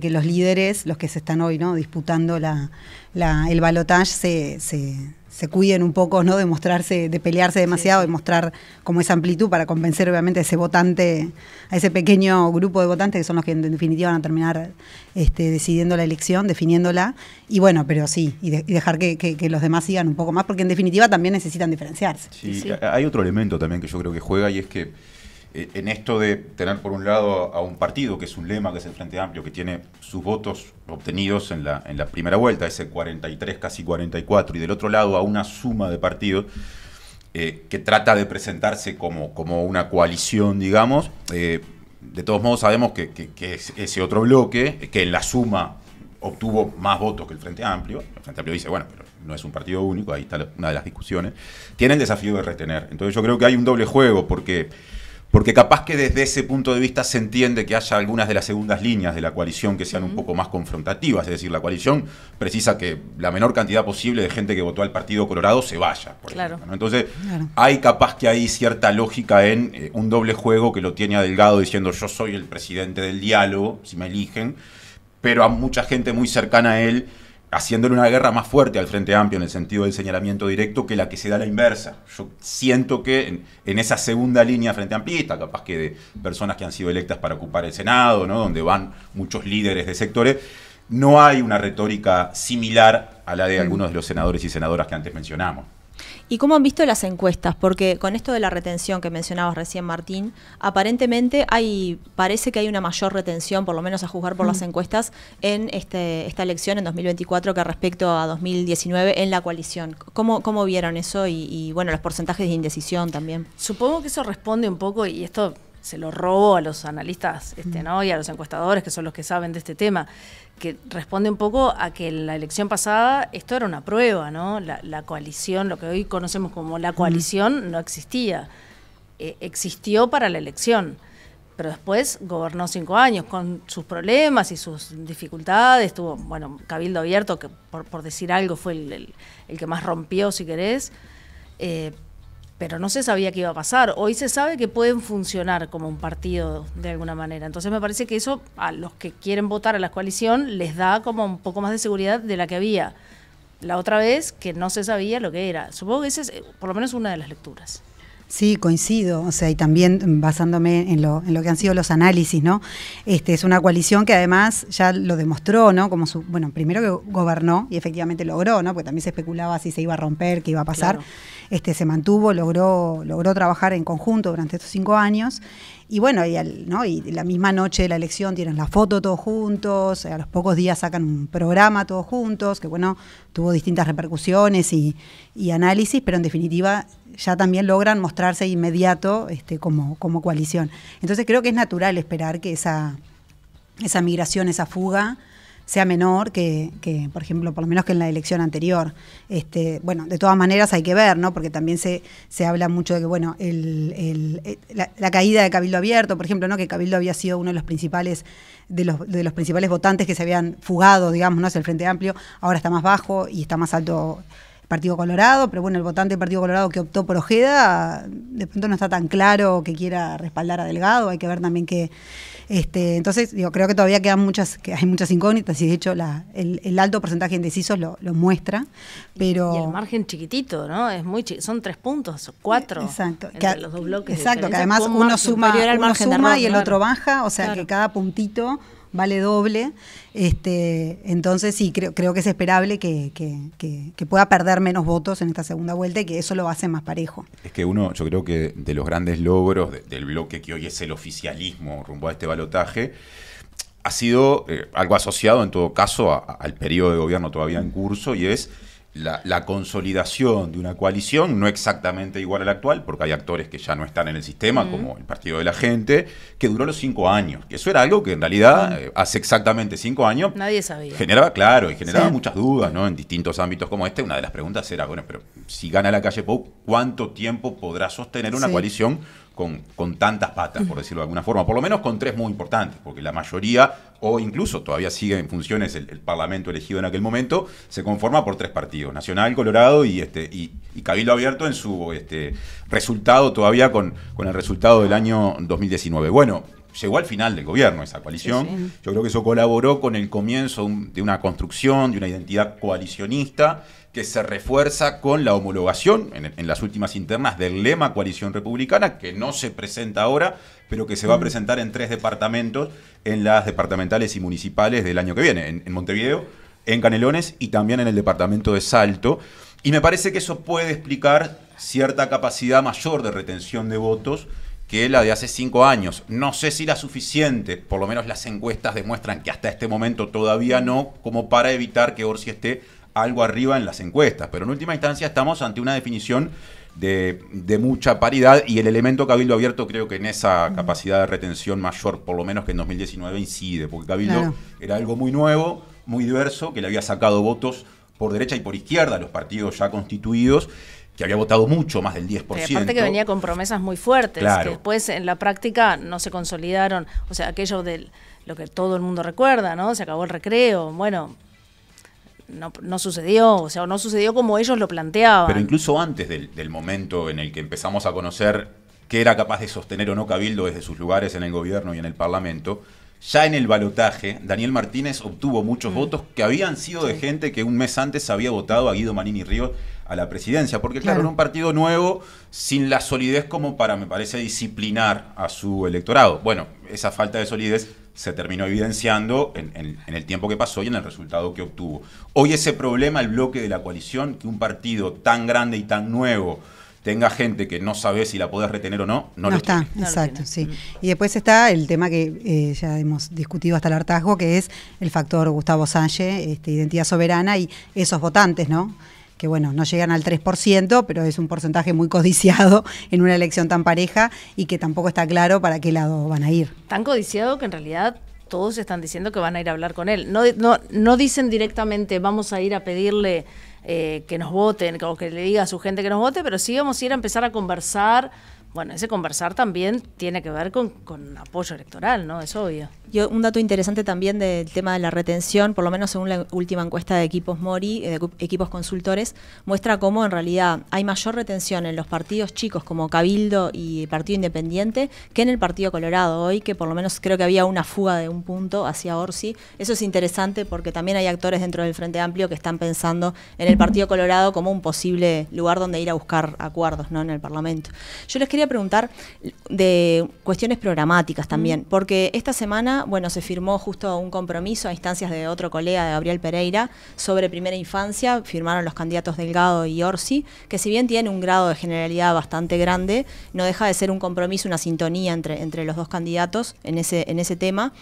que los líderes, los que se están hoy ¿no? disputando la, el balotaje, se, se, se cuiden un poco, ¿no? De mostrarse, de pelearse demasiado, y de mostrar como esa amplitud para convencer obviamente a ese votante, a ese pequeño grupo de votantes que son los que en definitiva van a terminar este, decidiendo la elección, definiéndola. Y bueno, pero sí, y, dejar que, los demás sigan un poco más, porque en definitiva también necesitan diferenciarse. sí, hay otro elemento también que yo creo que juega y es que eh, en esto de tener por un lado a un partido que es un lema, que es el Frente Amplio, que tiene sus votos obtenidos en la, en la primera vuelta, ese 43, casi 44, y del otro lado a una suma de partidos eh, que trata de presentarse como, como una coalición, digamos. Eh, de todos modos sabemos que, ese otro bloque, que en la suma obtuvo más votos que el Frente Amplio, el Frente Amplio dice, bueno, pero no es un partido único, ahí está una de las discusiones, tiene el desafío de retener. Entonces yo creo que hay un doble juego, porque porque capaz que desde ese punto de vista se entiende que haya algunas de las segundas líneas de la coalición que sean un poco más confrontativas, es decir, la coalición precisa que la menor cantidad posible de gente que votó al Partido Colorado se vaya. Entonces, hay capaz que hay cierta lógica en eh, un doble juego que lo tiene a Delgado diciendo yo soy el presidente del diálogo, si me eligen, pero a mucha gente muy cercana a él haciéndole una guerra más fuerte al Frente Amplio en el sentido del señalamiento directo que la que se da a la inversa. Yo siento que en, esa segunda línea Frente Amplista, capaz que de personas que han sido electas para ocupar el Senado, ¿no? donde van muchos líderes de sectores, no hay una retórica similar a la de mm. algunos de los senadores y senadoras que antes mencionamos. ¿Y cómo han visto las encuestas? Porque con esto de la retención que mencionabas recién, Martín, aparentemente hay, parece que hay una mayor retención, por lo menos a juzgar por las mm. encuestas, en este, esta elección en 2024 que respecto a 2019 en la coalición. ¿Cómo, vieron eso? Y, y bueno, los porcentajes de indecisión también. Supongo que eso responde un poco, y esto se lo robó a los analistas este, ¿no? y a los encuestadores, que son los que saben de este tema, que responde un poco a que en la elección pasada esto era una prueba, ¿no? La, coalición, lo que hoy conocemos como la coalición, no existía. E, existió para la elección, pero después gobernó cinco años con sus problemas y sus dificultades, tuvo, bueno, Cabildo Abierto, que por, decir algo fue el, que más rompió, si querés. Eh, pero no se sabía qué iba a pasar. Hoy se sabe que pueden funcionar como un partido de alguna manera. Entonces me parece que eso a los que quieren votar a la coalición les da como un poco más de seguridad de la que había la otra vez, que no se sabía lo que era. Supongo que esa es eh, por lo menos una de las lecturas. Sí, coincido, o sea, y también basándome en lo, que han sido los análisis, ¿no? Este, es una coalición que además ya lo demostró, ¿no? Como su, bueno, primero que gobernó y efectivamente logró, ¿no? Porque también se especulaba si se iba a romper, qué iba a pasar. Este, se mantuvo, logró, logró trabajar en conjunto durante estos cinco años. Y bueno, y, ¿no? y la misma noche de la elección tienen la foto todos juntos, a los pocos días sacan un programa todos juntos, que bueno, tuvo distintas repercusiones y, y análisis, pero en definitiva ya también logran mostrarse inmediato este, como, como coalición. Entonces creo que es natural esperar que esa, esa migración, esa fuga, sea menor que, por ejemplo, por lo menos que en la elección anterior. Este, bueno, de todas maneras hay que ver, ¿no? Porque también se, se habla mucho de que, bueno, eh, la, caída de Cabildo Abierto, por ejemplo, ¿no? Que Cabildo había sido uno de los principales, de los, principales votantes que se habían fugado, digamos, Hacia el Frente Amplio, ahora está más bajo y está más alto Partido Colorado, pero bueno, el votante del Partido Colorado que optó por Ojeda, de pronto no está tan claro que quiera respaldar a Delgado, hay que ver también que este, entonces, digo, creo que todavía quedan muchas, que hay muchas incógnitas, y de hecho la, el, alto porcentaje de indecisos lo, muestra. Pero... Y, el margen chiquitito, ¿no? Es muy son tres puntos, cuatro. Exacto. Entre los dos bloques. Exacto, que además uno suma, y el otro baja, o sea que cada puntito vale doble. Este, entonces sí, creo, que es esperable que, pueda perder menos votos en esta segunda vuelta y que eso lo hace más parejo. Es que uno, yo creo que de los grandes logros del bloque que hoy es el oficialismo rumbo a este balotaje, ha sido eh, algo asociado en todo caso al periodo de gobierno todavía en curso y es la, consolidación de una coalición, no exactamente igual a la actual, porque hay actores que ya no están en el sistema, como el Partido de la Gente, que duró los cinco años. eso era algo que en realidad eh, hace exactamente cinco años. Nadie sabía. Generaba, claro, y generaba muchas dudas, ¿no? En distintos ámbitos como este, una de las preguntas era, bueno, pero si gana la calle Pou, cuánto tiempo podrá sostener una coalición con, con, tantas patas, por decirlo de alguna forma, por lo menos con tres muy importantes, porque la mayoría, o incluso todavía sigue en funciones el, Parlamento elegido en aquel momento, se conforma por tres partidos, Nacional, Colorado y, este, Cabildo Abierto en su este, resultado todavía con, con el resultado del año 2019. Bueno, llegó al final del gobierno esa coalición. Yo creo que eso colaboró con el comienzo de una construcción, de una identidad coalicionista que se refuerza con la homologación en, las últimas internas del lema Coalición Republicana, que no se presenta ahora, pero que se va a presentar en tres departamentos, en las departamentales y municipales del año que viene, en, en Montevideo, en Canelones y también en el departamento de Salto. Y me parece que eso puede explicar cierta capacidad mayor de retención de votos que la de hace cinco años. No sé si la suficiente, por lo menos las encuestas demuestran que hasta este momento todavía no, como para evitar que Orsi esté algo arriba en las encuestas, pero en última instancia estamos ante una definición de, mucha paridad y el elemento Cabildo Abierto creo que en esa capacidad de retención mayor, por lo menos que en 2019, incide, porque Cabildo era algo muy nuevo, muy diverso, que le había sacado votos por derecha y por izquierda a los partidos ya constituidos que había votado mucho, más del 10%. aparte que venía con promesas muy fuertes, que después en la práctica no se consolidaron, o sea, aquello de lo que todo el mundo recuerda, ¿no? Se acabó el recreo, bueno, no, sucedió, o sea, no sucedió como ellos lo planteaban. Pero incluso antes del, momento en el que empezamos a conocer qué era capaz de sostener o no Cabildo desde sus lugares en el gobierno y en el Parlamento, ya en el balotaje, Daniel Martínez obtuvo muchos mm. votos que habían sido de gente que un mes antes había votado a Guido Manini Ríos a la presidencia. Porque, claro, era un partido nuevo sin la solidez como para, me parece, disciplinar a su electorado. Bueno, esa falta de solidez se terminó evidenciando en, el tiempo que pasó y en el resultado que obtuvo. Hoy ese problema, el bloque de la coalición, que un partido tan grande y tan nuevo tenga gente que no sabe si la podés retener o no, no, lo está. Exacto, sí. Mm. Y después está el tema que eh, ya hemos discutido hasta el hartazgo, que es el factor Gustavo Sánchez, este, identidad soberana y esos votantes, ¿no? que bueno, no llegan al 3%, pero es un porcentaje muy codiciado en una elección tan pareja y que tampoco está claro para qué lado van a ir. Tan codiciado que en realidad todos están diciendo que van a ir a hablar con él. No, no, dicen directamente vamos a ir a pedirle eh, que nos voten o que le diga a su gente que nos vote, pero sí vamos a ir a empezar a conversar bueno, ese conversar también tiene que ver con, apoyo electoral, ¿no? Es obvio. Yo, un dato interesante también del tema de la retención, por lo menos según la última encuesta de equipos Mori, eh, de equipos consultores, muestra cómo en realidad hay mayor retención en los partidos chicos como Cabildo y Partido Independiente que en el Partido Colorado hoy, que por lo menos creo que había una fuga de un punto hacia Orsi. Eso es interesante porque también hay actores dentro del Frente Amplio que están pensando en el Partido Colorado como un posible lugar donde ir a buscar acuerdos ¿no? en el Parlamento. Yo les quería quería preguntar de cuestiones programáticas también, mm. porque esta semana, bueno, se firmó justo un compromiso a instancias de otro colega, de Gabriel Pereira, sobre primera infancia, firmaron los candidatos Delgado y Orsi, que si bien tiene un grado de generalidad bastante grande, no deja de ser un compromiso, una sintonía entre, entre los dos candidatos en ese, en ese tema.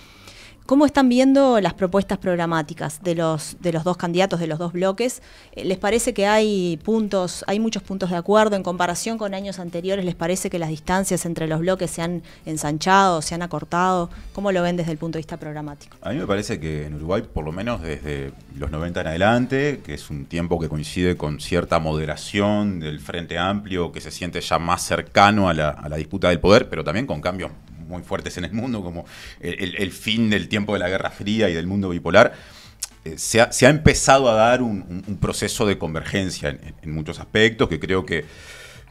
¿Cómo están viendo las propuestas programáticas de los, de los dos candidatos, de los dos bloques? Eh, ¿Les parece que hay puntos, hay muchos puntos de acuerdo en comparación con años anteriores? ¿Les parece que las distancias entre los bloques se han ensanchado, se han acortado? ¿Cómo lo ven desde el punto de vista programático? A mí me parece que en Uruguay, por lo menos desde los 90 en adelante, que es un tiempo que coincide con cierta moderación del Frente Amplio, que se siente ya más cercano a la, a la disputa del poder, pero también con cambios muy fuertes en el mundo, como el, fin del tiempo de la Guerra Fría y del mundo bipolar, eh, se ha, empezado a dar un, proceso de convergencia en, muchos aspectos que creo que,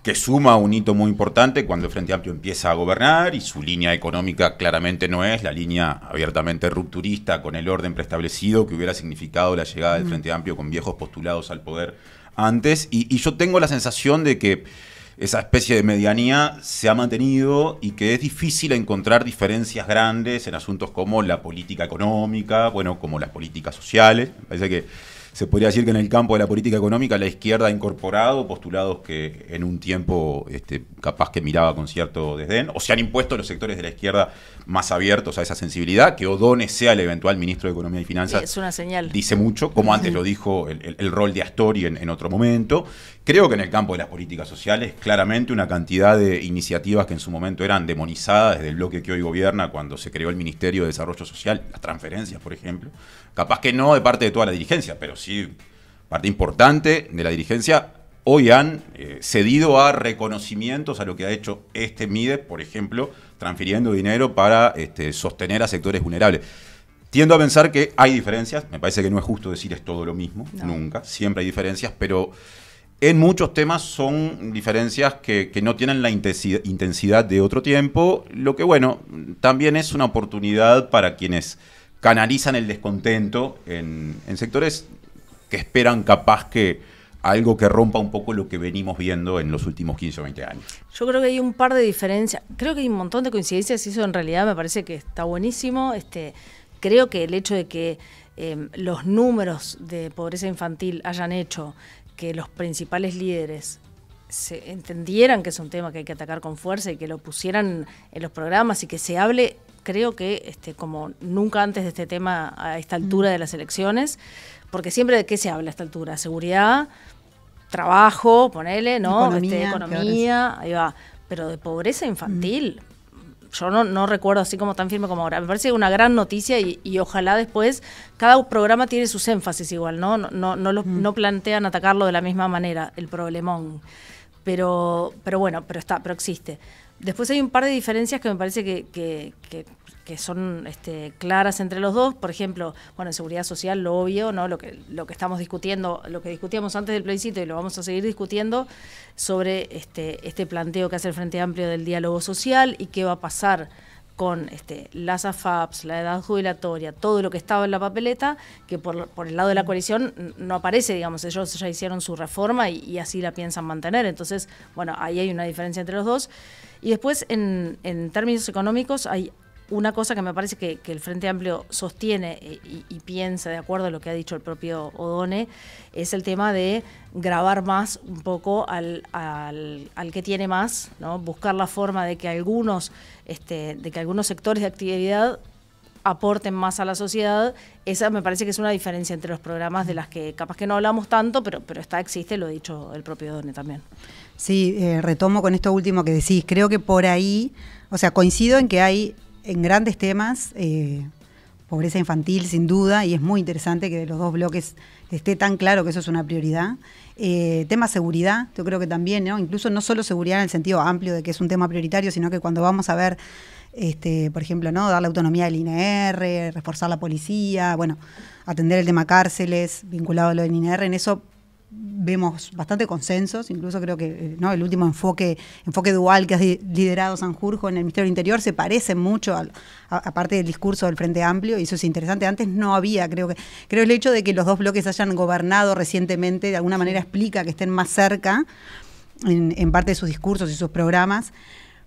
que, suma un hito muy importante cuando el Frente Amplio empieza a gobernar y su línea económica claramente no es la línea abiertamente rupturista con el orden preestablecido que hubiera significado la llegada del mm. Frente Amplio con viejos postulados al poder antes. y yo tengo la sensación de que esa especie de medianía se ha mantenido y que es difícil encontrar diferencias grandes en asuntos como la política económica, bueno, como las políticas sociales. parece que se podría decir que en el campo de la política económica la izquierda ha incorporado postulados que en un tiempo este, capaz que miraba con cierto desdén, o se han impuesto los sectores de la izquierda más abiertos a esa sensibilidad, que Odone sea el eventual ministro de Economía y Finanzas. es una señal. Dice mucho, como antes lo dijo el, rol de Astori en otro momento. Creo que en el campo de las políticas sociales, claramente una cantidad de iniciativas que en su momento eran demonizadas desde el bloque que hoy gobierna cuando se creó el Ministerio de Desarrollo Social, las transferencias, por ejemplo, capaz que no de parte de toda la dirigencia, pero sí parte importante de la dirigencia, hoy han eh, cedido a reconocimientos a lo que ha hecho este MIDE, por ejemplo, transfiriendo dinero para este, sostener a sectores vulnerables. Tiendo a pensar que hay diferencias, me parece que no es justo decir es todo lo mismo, nunca, siempre hay diferencias, pero en muchos temas son diferencias que, no tienen la intensidad de otro tiempo, lo que bueno, también es una oportunidad para quienes canalizan el descontento en, sectores que esperan capaz que algo que rompa un poco lo que venimos viendo en los últimos 15 o 20 años. Yo creo que hay un par de diferencias, creo que hay un montón de coincidencias y eso en realidad me parece que está buenísimo. Este, creo que el hecho de que eh, los números de pobreza infantil hayan hecho que los principales líderes se entendieran que es un tema que hay que atacar con fuerza y que lo pusieran en los programas y que se hable, creo que este, como nunca antes de este tema a esta altura de las elecciones, porque siempre de qué se habla a esta altura, seguridad, trabajo, ponele, ¿no? Economía, este, economía ahí va. Pero de pobreza infantil, yo no, no recuerdo así como tan firme como ahora. Me parece una gran noticia y, ojalá después cada programa tiene sus énfasis igual, ¿no? No, no, mm. no, plantean atacarlo de la misma manera, el problemón. Pero, pero bueno, pero está, pero existe. Después hay un par de diferencias que me parece que que son este, claras entre los dos. Por ejemplo, bueno, en seguridad social, lo obvio, ¿no? Lo que, lo que estamos discutiendo, lo que discutíamos antes del plebiscito y lo vamos a seguir discutiendo sobre este, este planteo que hace el Frente Amplio del diálogo social y qué va a pasar con este, las AFAPs, la edad jubilatoria, todo lo que estaba en la papeleta, que por, el lado de la coalición no aparece, digamos, ellos ya hicieron su reforma y, así la piensan mantener. Entonces, bueno, ahí hay una diferencia entre los dos. Y después, en, en términos económicos, hay una cosa que me parece que, el Frente Amplio sostiene eh, y, piensa, de acuerdo a lo que ha dicho el propio Odone, es el tema de grabar más un poco al, que tiene más, ¿no? buscar la forma de que algunos, este, de que algunos sectores de actividad aporten más a la sociedad, esa me parece que es una diferencia entre los programas de las que capaz que no hablamos tanto, pero, pero está, existe, lo ha dicho el propio Odone también. Sí, eh, retomo con esto último que decís, creo que por ahí, o sea, coincido en que hay en grandes temas, eh, pobreza infantil sin duda, y es muy interesante que de los dos bloques esté tan claro que eso es una prioridad. Eh, tema seguridad, yo creo que también, ¿no? incluso no solo seguridad en el sentido amplio de que es un tema prioritario, sino que cuando vamos a ver, este, por ejemplo, no dar la autonomía del INR, reforzar la policía, bueno, atender el tema cárceles vinculado a lo del INR, en eso vemos bastante consensos, incluso creo que eh, ¿no? el último enfoque, enfoque dual que ha liderado Sanjurjo en el Ministerio del Interior se parece mucho a aparte del discurso del Frente Amplio, y eso es interesante. Antes no había, creo que, creo el hecho de que los dos bloques hayan gobernado recientemente, de alguna manera explica que estén más cerca en, parte de sus discursos y sus programas.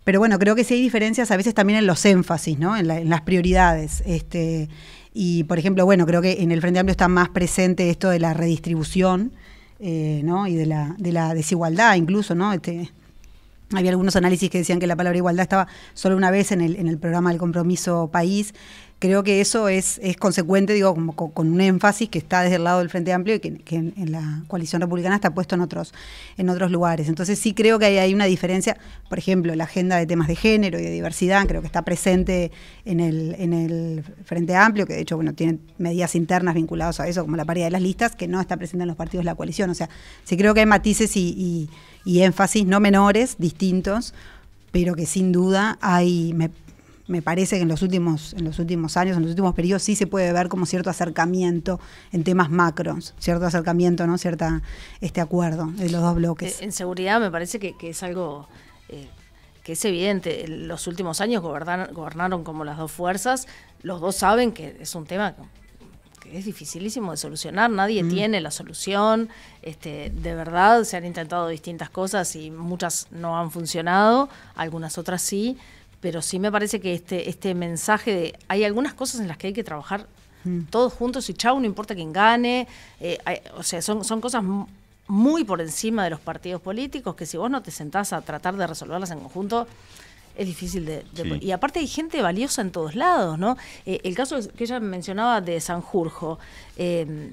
Pero bueno, creo que sí hay diferencias a veces también en los énfasis, ¿no? En, en las prioridades. Este, y, por ejemplo, bueno, creo que en el Frente Amplio está más presente esto de la redistribución eh, ¿no? y de la, de la desigualdad incluso, ¿no? Este, había algunos análisis que decían que la palabra igualdad estaba solo una vez en el, en el programa del compromiso país, creo que eso es, es consecuente, digo, como, con, un énfasis que está desde el lado del Frente Amplio y que, en, la coalición republicana está puesto en otros, en otros lugares. Entonces sí creo que hay, hay, una diferencia, por ejemplo, la agenda de temas de género y de diversidad, creo que está presente en el, en el Frente Amplio, que de hecho, bueno, tiene medidas internas vinculadas a eso, como la paridad de las listas, que no está presente en los partidos de la coalición. O sea, sí creo que hay matices y, y, énfasis no menores, distintos, pero que sin duda hay me parece que en los últimos, en los últimos años, en los últimos periodos, sí se puede ver como cierto acercamiento en temas macros, cierto acercamiento, ¿no? Cierta este acuerdo de los dos bloques. Eh, en seguridad me parece que, es algo eh, que es evidente. los últimos años gobernaron como las dos fuerzas, los dos saben que es un tema que es dificilísimo de solucionar, nadie mm. tiene la solución, este, de verdad se han intentado distintas cosas y muchas no han funcionado, algunas otras sí, pero sí me parece que este, este mensaje de hay algunas cosas en las que hay que trabajar mm. todos juntos y chau, no importa quién gane, eh, o sea, son, son cosas muy por encima de los partidos políticos que si vos no te sentás a tratar de resolverlas en conjunto, es difícil de, y aparte hay gente valiosa en todos lados no eh, el caso que ella mencionaba de Sanjurjo em,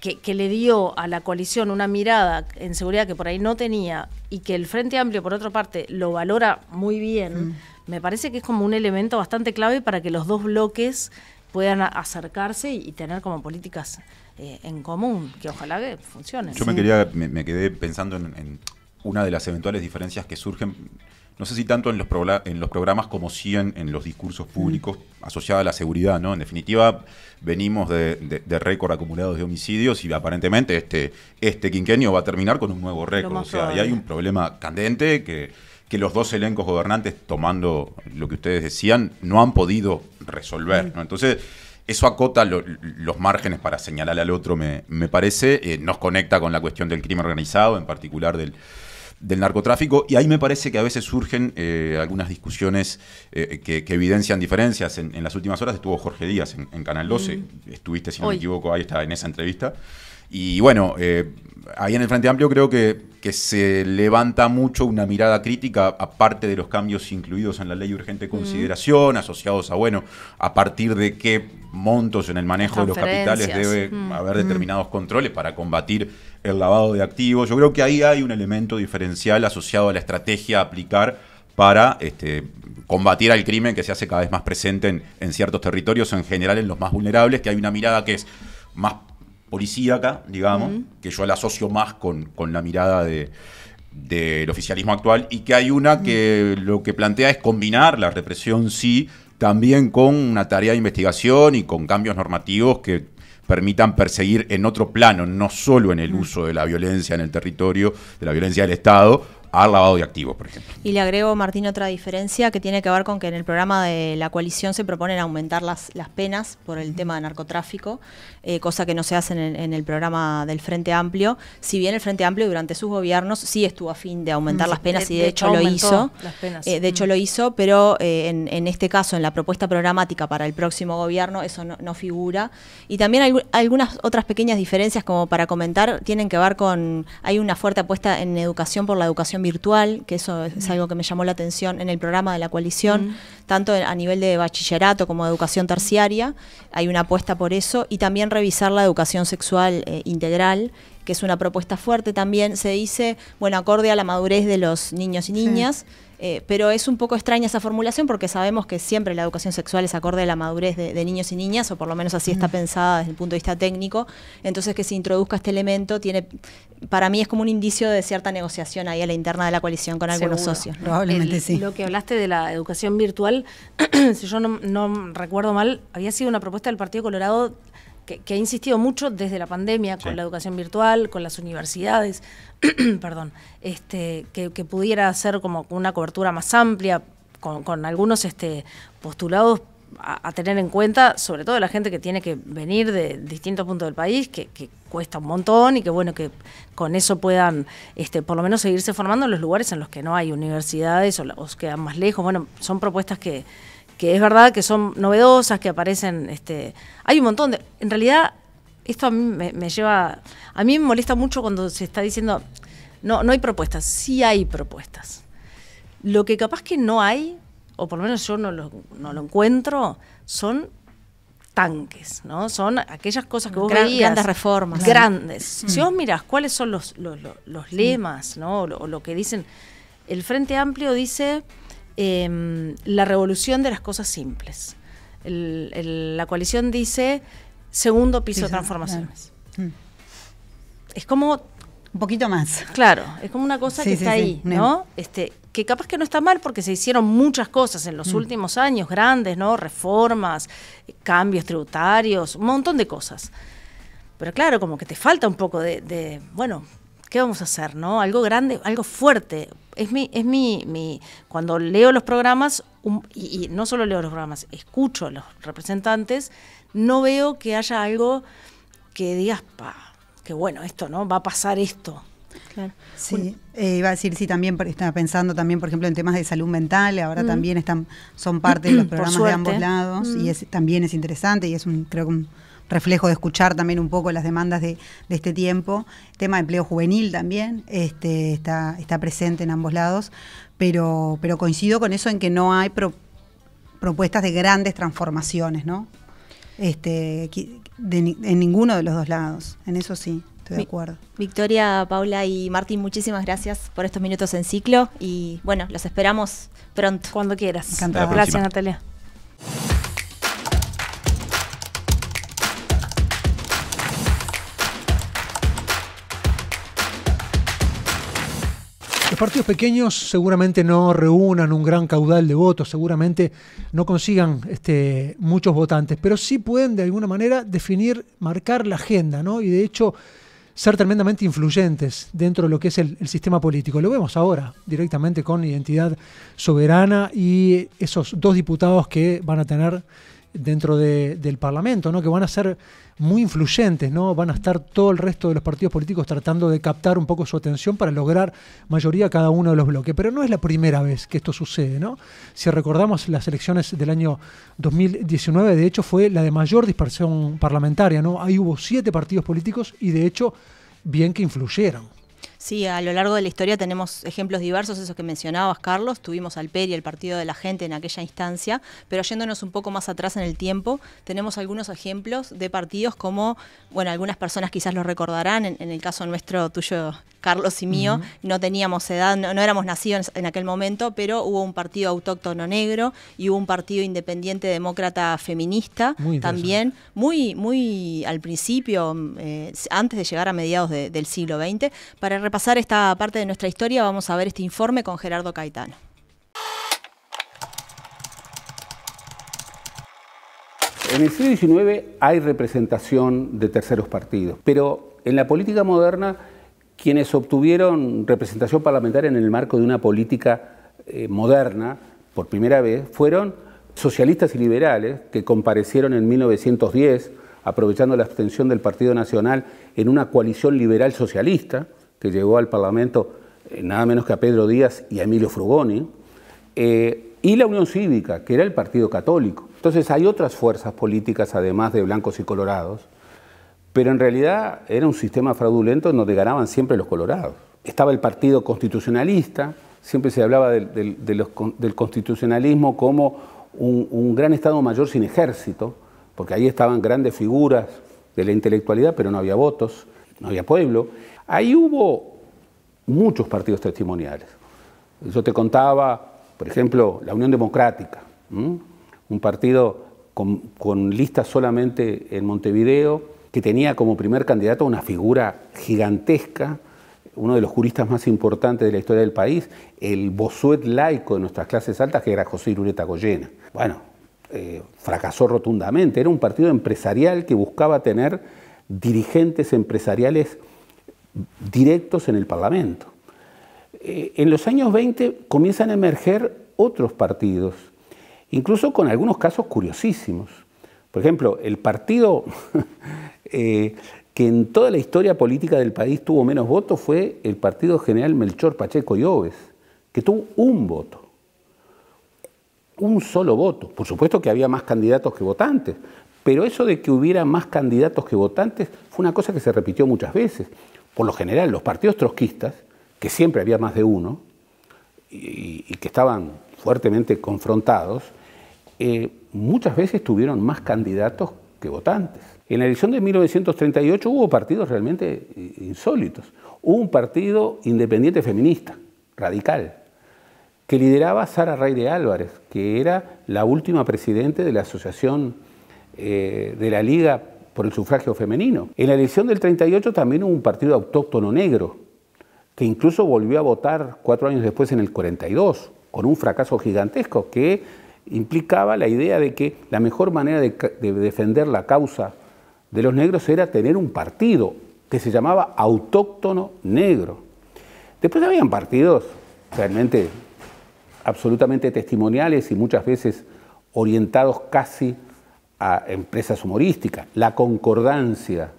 que, le dio a la coalición una mirada en seguridad que por ahí no tenía y que el Frente Amplio por otra parte lo valora muy bien mm me parece que es como un elemento bastante clave para que los dos bloques puedan acercarse y tener como políticas eh, en común, que ojalá que funcionen. Yo me, quería, me, quedé pensando en, una de las eventuales diferencias que surgen, no sé si tanto en los, en los programas como si en, los discursos mm. públicos asociada a la seguridad, ¿no? En definitiva, venimos de, récord acumulados de homicidios y aparentemente este, este quinquenio va a terminar con un nuevo récord. O sea, y hay un problema candente que que los dos elencos gobernantes, tomando lo que ustedes decían, no han podido resolver. Mm. Entonces, eso acota los márgenes para señalar al otro, me, parece. Eh, nos conecta con la cuestión del crimen organizado, en particular del, narcotráfico, y ahí me parece que a veces surgen eh, algunas discusiones eh, que, evidencian diferencias. En, las últimas horas estuvo Jorge Díaz en, Canal 12, mm. estuviste, si no me equivoco, ahí está en esa entrevista. Y bueno, ahí en el Frente Amplio creo que que se levanta mucho una mirada crítica, aparte de los cambios incluidos en la ley de urgente consideración, asociados a, bueno, a partir de qué montos en el manejo de los capitales debe haber determinados controles para combatir el lavado de activos. Yo creo que ahí hay un elemento diferencial asociado a la estrategia a aplicar para este, combatir al crimen que se hace cada vez más presente en, en, ciertos territorios, en general en los más vulnerables, que hay una mirada que es más policíaca, digamos, que yo la asocio más con, la mirada del oficialismo actual y que hay una que lo que plantea es combinar la represión sí también con una tarea de investigación y con cambios normativos que permitan perseguir en otro plano, no solo en el uso de la violencia en el territorio, de la violencia del Estado, al lavado de activos, por ejemplo. Y le agrego, Martín, otra diferencia que tiene que ver con que en el programa de la coalición se proponen aumentar las, las penas por el tema de narcotráfico, eh, cosa que no se hace en, el programa del Frente Amplio. Si bien el Frente Amplio durante sus gobiernos sí estuvo a fin de aumentar mm, las penas y de, hecho lo hizo. Eh, de hecho mm. lo hizo, pero eh, en, este caso, en la propuesta programática para el próximo gobierno, eso no, figura. Y también algunas otras pequeñas diferencias como para comentar tienen que ver con, hay una fuerte apuesta en educación por la educación virtual, que eso es algo que me llamó la atención en el programa de la coalición, tanto a nivel de bachillerato como de educación terciaria, hay una apuesta por eso, y también revisar la educación sexual eh, integral que es una propuesta fuerte también, se dice, bueno, acorde a la madurez de los niños y niñas. Eh, pero es un poco extraña esa formulación porque sabemos que siempre la educación sexual es acorde a la madurez de, niños y niñas, o por lo menos así está pensada desde el punto de vista técnico. Entonces que se introduzca este elemento tiene, para mí es como un indicio de cierta negociación ahí a la interna de la coalición con algunos socios. sí. Lo que hablaste de la educación virtual, si yo no, no recuerdo mal, había sido una propuesta del Partido Colorado que, ha insistido mucho desde la pandemia con la educación virtual, con las universidades, perdón, este, que, pudiera hacer como una cobertura más amplia, con, algunos este, postulados a, tener en cuenta, sobre todo la gente que tiene que venir de distintos puntos del país, que, cuesta un montón y que bueno, que con eso puedan este, por lo menos seguirse formando en los lugares en los que no hay universidades o, os quedan más lejos. Bueno, son propuestas que, que es verdad que son novedosas, que aparecen, este, hay un montón de, en realidad esto a mí me, lleva, a mí me molesta mucho cuando se está diciendo, no, no hay propuestas, sí hay propuestas. Lo que capaz que no hay, o por lo menos yo no lo, no lo encuentro, son tanques, ¿no? Son aquellas cosas que vos Grandes reformas. Grandes. Si vos mirás cuáles son los, los, lemas, o lo que dicen, el Frente Amplio dice Em, la revolución de las cosas simples. la coalición dice segundo piso de transformaciones. Mm. Es como... Un poquito más. Claro, es como una cosa que está ahí, no. Este, que capaz que no está mal porque se hicieron muchas cosas en los mm. últimos años, grandes, ¿no? Reformas, cambios tributarios, un montón de cosas. Pero claro, como que te falta un poco de, de bueno, ¿qué vamos a hacer? ¿No? Algo grande, algo fuerte. Es mi, es mi, mi cuando leo los programas, y, no solo leo los programas, escucho a los representantes, no veo que haya algo que digas, pa, que bueno, esto, ¿no? Va a pasar esto. Claro. Sí, eh, iba a decir, sí, también estaba pensando también, por ejemplo, en temas de salud mental, ahora mm. también están, son parte de los programas de ambos lados, y mm. es, también es interesante, y es un, creo que un reflejo de escuchar también un poco las demandas de, este tiempo. El tema de empleo juvenil también este, está, está presente en ambos lados, pero, pero coincido con eso en que no hay propuestas de grandes transformaciones, ¿no? Este, en ninguno de los dos lados, en eso sí. Estoy de acuerdo. Victoria, Paula y Martín, muchísimas gracias por estos minutos en ciclo y bueno, los esperamos pronto. Cuando quieras. encantado Gracias, Natalia. partidos pequeños seguramente no reúnan un gran caudal de votos, seguramente no consigan este, muchos votantes, pero sí pueden de alguna manera definir, marcar la agenda, ¿no? Y de hecho ser tremendamente influyentes dentro de lo que es el, el, sistema político. Lo vemos ahora directamente con identidad soberana y esos dos diputados que van a tener dentro de, del Parlamento, ¿no? que van a ser muy influyentes, ¿no? van a estar todo el resto de los partidos políticos tratando de captar un poco su atención para lograr mayoría cada uno de los bloques. Pero no es la primera vez que esto sucede. ¿no? Si recordamos las elecciones del año 2019, de hecho fue la de mayor dispersión parlamentaria. ¿no? Ahí hubo siete partidos políticos y de hecho bien que influyeron. Sí, a lo largo de la historia tenemos ejemplos diversos, esos que mencionabas, Carlos. Tuvimos al y el Partido de la Gente, en aquella instancia, pero yéndonos un poco más atrás en el tiempo, tenemos algunos ejemplos de partidos como, bueno, algunas personas quizás lo recordarán, en, el caso nuestro, tuyo, Carlos y mío, no teníamos edad, no, éramos nacidos en, aquel momento, pero hubo un partido autóctono negro y hubo un partido independiente demócrata feminista también, muy, muy al principio, eh, antes de llegar a mediados del siglo XX, para pasar esta parte de nuestra historia, vamos a ver este informe con Gerardo Caetano. En el siglo XIX hay representación de terceros partidos, pero en la política moderna quienes obtuvieron representación parlamentaria en el marco de una política eh, moderna por primera vez fueron socialistas y liberales que comparecieron en 1910 aprovechando la abstención del Partido Nacional en una coalición liberal socialista que llegó al Parlamento eh, nada menos que a Pedro Díaz y a Emilio Frugoni, eh, y la Unión Cívica, que era el Partido Católico. Entonces hay otras fuerzas políticas, además de blancos y colorados, pero en realidad era un sistema fraudulento en donde ganaban siempre los colorados. Estaba el Partido Constitucionalista, siempre se hablaba del, constitucionalismo como un, un, gran Estado mayor sin ejército, porque ahí estaban grandes figuras de la intelectualidad, pero no había votos no había pueblo. Ahí hubo muchos partidos testimoniales. Yo te contaba, por ejemplo, la Unión Democrática, un partido con, listas solamente en Montevideo, que tenía como primer candidato una figura gigantesca, uno de los juristas más importantes de la historia del país, el bozuet laico de nuestras clases altas, que era José Irureta Goyena. Bueno, eh, fracasó rotundamente, era un partido empresarial que buscaba tener dirigentes empresariales directos en el Parlamento. Eh, en los años 20 comienzan a emerger otros partidos, incluso con algunos casos curiosísimos. Por ejemplo, el partido eh, que en toda la historia política del país tuvo menos votos fue el Partido General Melchor Pacheco y Oves, que tuvo un voto, un solo voto. Por supuesto que había más candidatos que votantes, pero eso de que hubiera más candidatos que votantes fue una cosa que se repitió muchas veces. Por lo general, los partidos trotskistas, que siempre había más de uno, y, que estaban fuertemente confrontados, eh, muchas veces tuvieron más candidatos que votantes. En la elección de 1938 hubo partidos realmente eh, insólitos. Hubo un partido independiente feminista, radical, que lideraba Sara Rey de Álvarez, que era la última presidente de la Asociación eh, de la Liga por el sufragio femenino. En la elección del 38 también hubo un partido autóctono negro, que incluso volvió a votar cuatro años después en el 42, con un fracaso gigantesco que implicaba la idea de que la mejor manera de, de defender la causa de los negros era tener un partido que se llamaba autóctono negro. Después habían partidos realmente absolutamente testimoniales y muchas veces orientados casi empresas humorísticas, La Concordancia,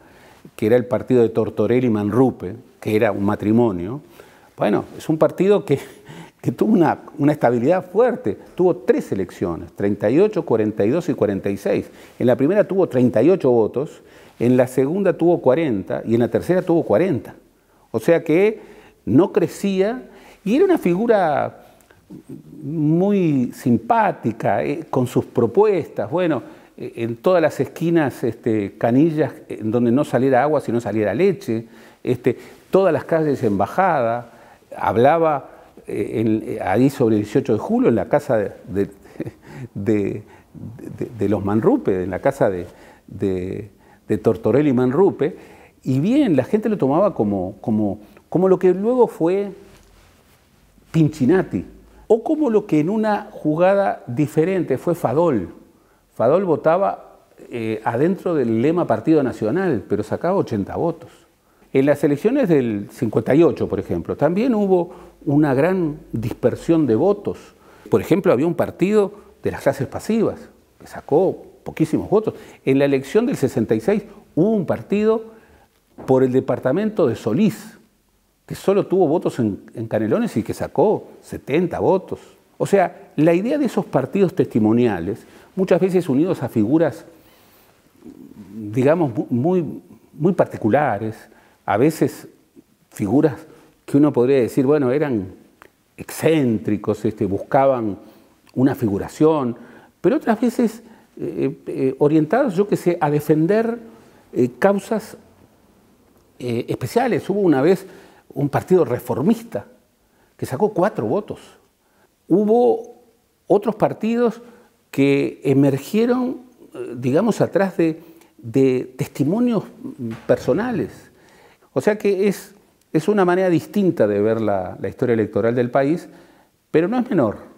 que era el partido de Tortorelli y Manrupe, que era un matrimonio, bueno, es un partido que, tuvo una, estabilidad fuerte, tuvo tres elecciones, 38, 42 y 46. En la primera tuvo 38 votos, en la segunda tuvo 40 y en la tercera tuvo 40. O sea que no crecía y era una figura muy simpática, eh, con sus propuestas, bueno, en todas las esquinas este, canillas en donde no saliera agua, sino saliera leche, este, todas las calles en bajada, hablaba eh, eh, ahí sobre el 18 de julio en la casa de, los Manrupe, en la casa de, Tortorelli y Manrupe, y bien, la gente lo tomaba como, como, como lo que luego fue Pinchinati, o como lo que en una jugada diferente fue Fadol Fadol votaba eh, adentro del lema Partido Nacional, pero sacaba 80 votos. En las elecciones del 58, por ejemplo, también hubo una gran dispersión de votos. Por ejemplo, había un partido de las clases pasivas que sacó poquísimos votos. En la elección del 66 hubo un partido por el departamento de Solís, que solo tuvo votos en, en, Canelones y que sacó 70 votos. O sea, la idea de esos partidos testimoniales muchas veces unidos a figuras, digamos, muy, muy particulares, a veces figuras que uno podría decir, bueno, eran excéntricos, este, buscaban una figuración, pero otras veces eh, eh, orientados, yo que sé, a defender eh, causas especiales. Hubo una vez un partido reformista que sacó cuatro votos. Hubo otros partidos que emergieron, eh, digamos, atrás de, testimonios personales. O sea que es, es una manera distinta de ver la historia electoral del país, pero no es menor.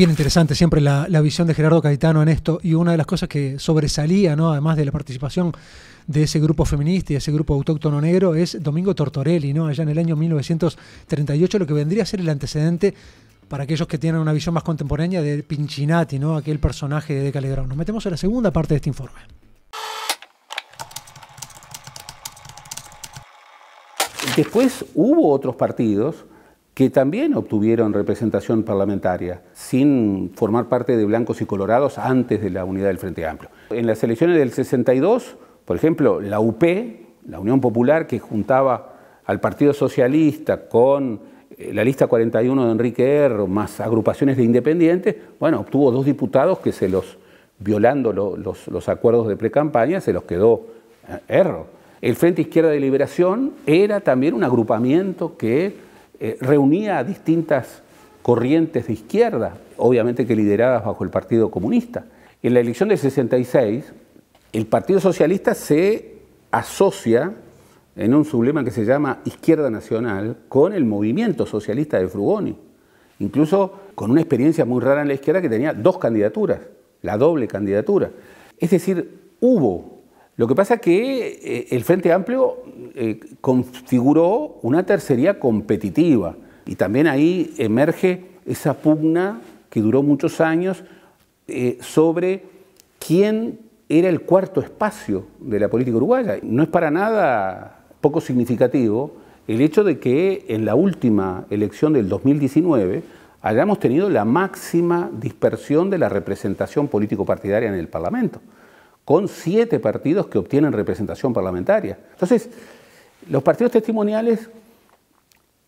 bien interesante siempre la, visión de Gerardo Caetano en esto y una de las cosas que sobresalía, ¿no? además de la participación de ese grupo feminista y ese grupo autóctono negro, es Domingo Tortorelli, ¿no? allá en el año 1938, lo que vendría a ser el antecedente para aquellos que tienen una visión más contemporánea de Pinchinati, ¿no? aquel personaje de Deca Nos metemos a la segunda parte de este informe. Después hubo otros partidos que también obtuvieron representación parlamentaria sin formar parte de blancos y colorados antes de la unidad del Frente Amplio. En las elecciones del 62, por ejemplo, la UP, la Unión Popular, que juntaba al Partido Socialista con eh, la lista 41 de Enrique Erro, más agrupaciones de independientes, bueno, obtuvo dos diputados que se los, violando los, acuerdos de precampaña, se los quedó eh, Erro. El Frente Izquierda de Liberación era también un agrupamiento que eh, reunía a distintas corrientes de izquierda, obviamente que lideradas bajo el Partido Comunista. En la elección del 66, el Partido Socialista se asocia en un sublema que se llama Izquierda Nacional con el movimiento socialista de Frugoni, incluso con una experiencia muy rara en la izquierda que tenía dos candidaturas, la doble candidatura. Es decir, hubo lo que pasa es que eh, el Frente Amplio eh, configuró una tercería competitiva y también ahí emerge esa pugna que duró muchos años eh, sobre quién era el cuarto espacio de la política uruguaya. No es para nada poco significativo el hecho de que en la última elección del 2019 hayamos tenido la máxima dispersión de la representación político-partidaria en el Parlamento con siete partidos que obtienen representación parlamentaria. Entonces, los partidos testimoniales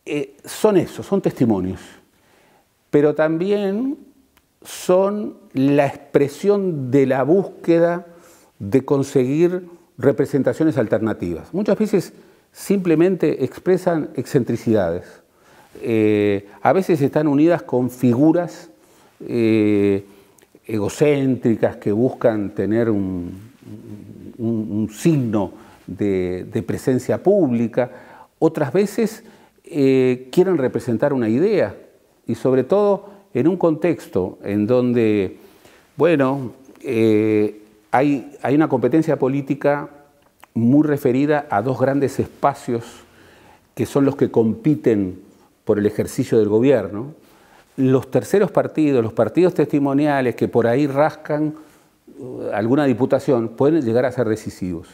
eh, son eso, son testimonios, pero también son la expresión de la búsqueda de conseguir representaciones alternativas. Muchas veces simplemente expresan excentricidades. Eh, a veces están unidas con figuras eh, egocéntricas que buscan tener un, signo de, presencia pública, otras veces eh, quieren representar una idea y sobre todo en un contexto en donde, bueno, eh, hay, hay una competencia política muy referida a dos grandes espacios que son los que compiten por el ejercicio del gobierno, los terceros partidos, los partidos testimoniales que por ahí rascan eh, alguna diputación, pueden llegar a ser decisivos.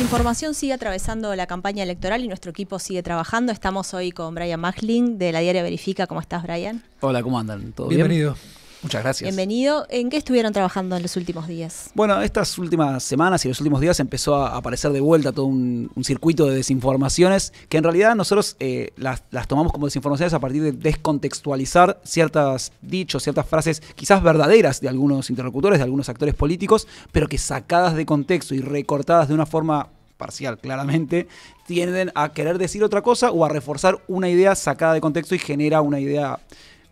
información sigue atravesando la campaña electoral y nuestro equipo sigue trabajando. Estamos hoy con Brian Magling de la diaria Verifica. ¿Cómo estás, Brian? Hola, ¿cómo andan? ¿Todo Bienvenido. Muchas gracias. Bienvenido. ¿En qué estuvieron trabajando en los últimos días? Bueno, estas últimas semanas y los últimos días empezó a aparecer de vuelta todo un, circuito de desinformaciones que en realidad nosotros eh, las, las, tomamos como desinformaciones a partir de descontextualizar ciertas dichos, ciertas frases quizás verdaderas de algunos interlocutores, de algunos actores políticos, pero que sacadas de contexto y recortadas de una forma parcial claramente, tienden a querer decir otra cosa o a reforzar una idea sacada de contexto y genera una idea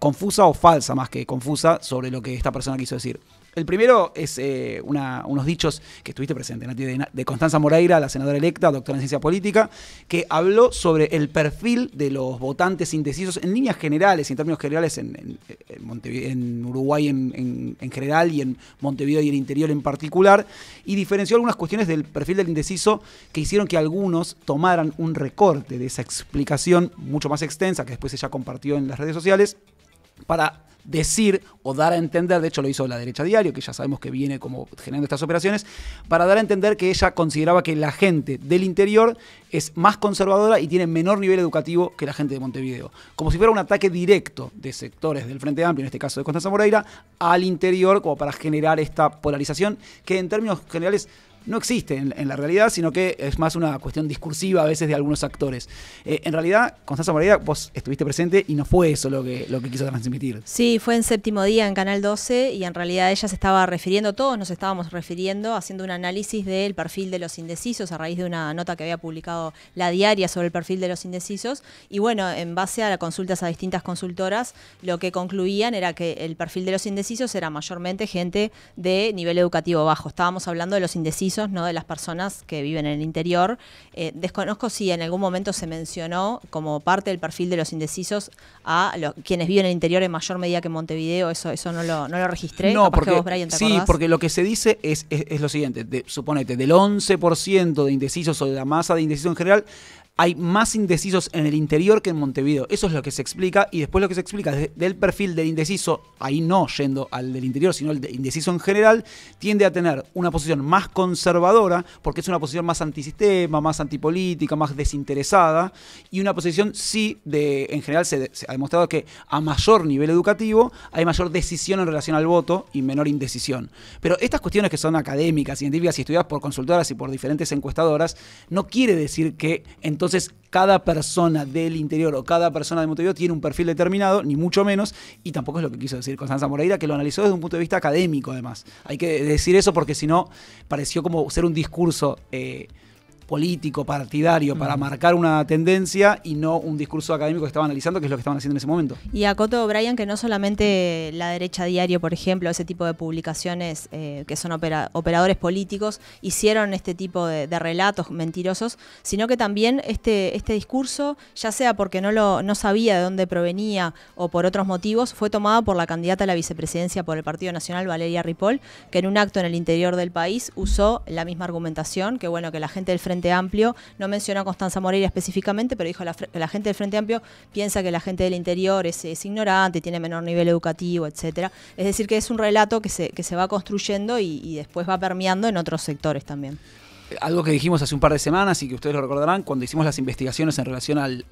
confusa o falsa, más que confusa, sobre lo que esta persona quiso decir. El primero es eh, unos dichos que estuviste presente, de, Constanza Moreira, la senadora electa, doctora en ciencia política, que habló sobre el perfil de los votantes indecisos en líneas generales, en términos generales en, en Uruguay en, en, general y en Montevideo y el interior en particular, y diferenció algunas cuestiones del perfil del indeciso que hicieron que algunos tomaran un recorte de esa explicación mucho más extensa que después ella compartió en las redes sociales para decir o dar a entender, de hecho lo hizo la derecha diario, que ya sabemos que viene como generando estas operaciones, para dar a entender que ella consideraba que la gente del interior es más conservadora y tiene menor nivel educativo que la gente de Montevideo. Como si fuera un ataque directo de sectores del Frente Amplio, en este caso de Constanza Moreira, al interior, como para generar esta polarización que en términos generales no existe en, la realidad, sino que es más una cuestión discursiva a veces de algunos actores. Eh, en realidad, Constanza María vos estuviste presente y no fue eso lo que, lo que quiso transmitir. Sí, fue en séptimo día en Canal 12 y en realidad ella se estaba refiriendo, todos nos estábamos refiriendo, haciendo un análisis del perfil de los indecisos a raíz de una nota que había publicado la diaria sobre el perfil de los indecisos. Y bueno, en base a las consultas a distintas consultoras, lo que concluían era que el perfil de los indecisos era mayormente gente de nivel educativo bajo. Estábamos hablando de los indecisos ¿no? de las personas que viven en el interior. Eh, desconozco si en algún momento se mencionó como parte del perfil de los indecisos a los, quienes viven en el interior en mayor medida que Montevideo, eso, eso no, lo, no lo registré. No, porque, sí, porque lo que se dice es, es, lo siguiente, suponete, del 11% de indecisos o de la masa de indecisos en general, hay más indecisos en el interior que en Montevideo. Eso es lo que se explica y después lo que se explica del perfil del indeciso, ahí no yendo al del interior, sino el de indeciso en general, tiende a tener una posición más conservadora, porque es una posición más antisistema, más antipolítica, más desinteresada, y una posición sí, de, en general se, se ha demostrado que a mayor nivel educativo hay mayor decisión en relación al voto y menor indecisión. Pero estas cuestiones que son académicas, científicas y estudiadas por consultoras y por diferentes encuestadoras, no quiere decir que entonces entonces, cada persona del interior o cada persona de Montevideo tiene un perfil determinado, ni mucho menos, y tampoco es lo que quiso decir Constanza Moreira, que lo analizó desde un punto de vista académico, además. Hay que decir eso porque si no, pareció como ser un discurso. Eh, político, partidario, para marcar una tendencia y no un discurso académico que estaba analizando, que es lo que estaban haciendo en ese momento. Y acoto, Brian, que no solamente la derecha diario, por ejemplo, ese tipo de publicaciones eh, que son operadores políticos, hicieron este tipo de, relatos mentirosos, sino que también este, este discurso, ya sea porque no, lo, no sabía de dónde provenía o por otros motivos, fue tomado por la candidata a la vicepresidencia por el Partido Nacional, Valeria Ripoll, que en un acto en el interior del país usó la misma argumentación, que bueno, que la gente del Frente Amplio. No menciona a Constanza Moreira específicamente, pero dijo que la gente del Frente Amplio piensa que la gente del interior es, ignorante, tiene menor nivel educativo, etcétera. Es decir, que es un relato que se, va construyendo y, después va permeando en otros sectores también eh, algo que dijimos hace un par de semanas y que ustedes lo recordarán cuando hicimos las investigaciones en relación al,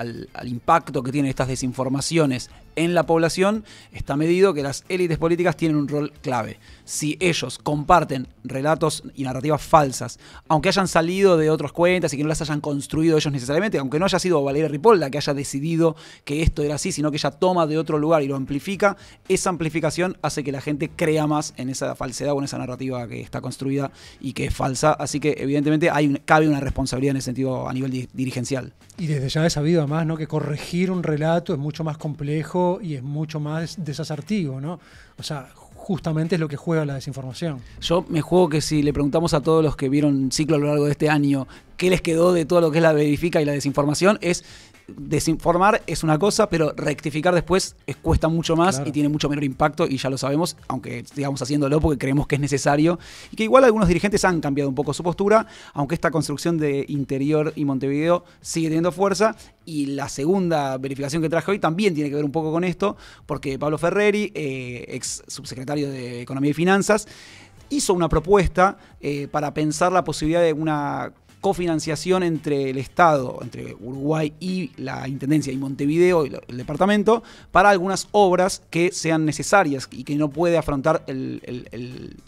impacto que tienen estas desinformaciones en la población, está medido que las élites políticas tienen un rol clave si ellos comparten relatos y narrativas falsas, aunque hayan salido de otras cuentas y que no las hayan construido ellos necesariamente, aunque no haya sido Valeria Ripoll la que haya decidido que esto era así, sino que ella toma de otro lugar y lo amplifica, esa amplificación hace que la gente crea más en esa falsedad o en esa narrativa que está construida y que es falsa. Así que evidentemente hay cabe una responsabilidad en ese sentido a nivel dirigencial. Y desde ya he sabido además ¿no? que corregir un relato es mucho más complejo y es mucho más desasertivo, ¿no? O sea, justamente es lo que juega la desinformación. Yo me juego que si le preguntamos a todos los que vieron ciclo a lo largo de este año qué les quedó de todo lo que es la verifica y la desinformación, es desinformar es una cosa, pero rectificar después es, cuesta mucho más y tiene mucho menor impacto y ya lo sabemos, aunque sigamos haciéndolo porque creemos que es necesario y que igual algunos dirigentes han cambiado un poco su postura, aunque esta construcción de interior y Montevideo sigue teniendo fuerza y la segunda verificación que traje hoy también tiene que ver un poco con esto, porque Pablo Ferreri, eh, ex subsecretario de Economía y Finanzas, hizo una propuesta eh, para pensar la posibilidad de una cofinanciación entre el Estado, entre Uruguay y la Intendencia y Montevideo y el departamento, para algunas obras que sean necesarias y que no puede afrontar el,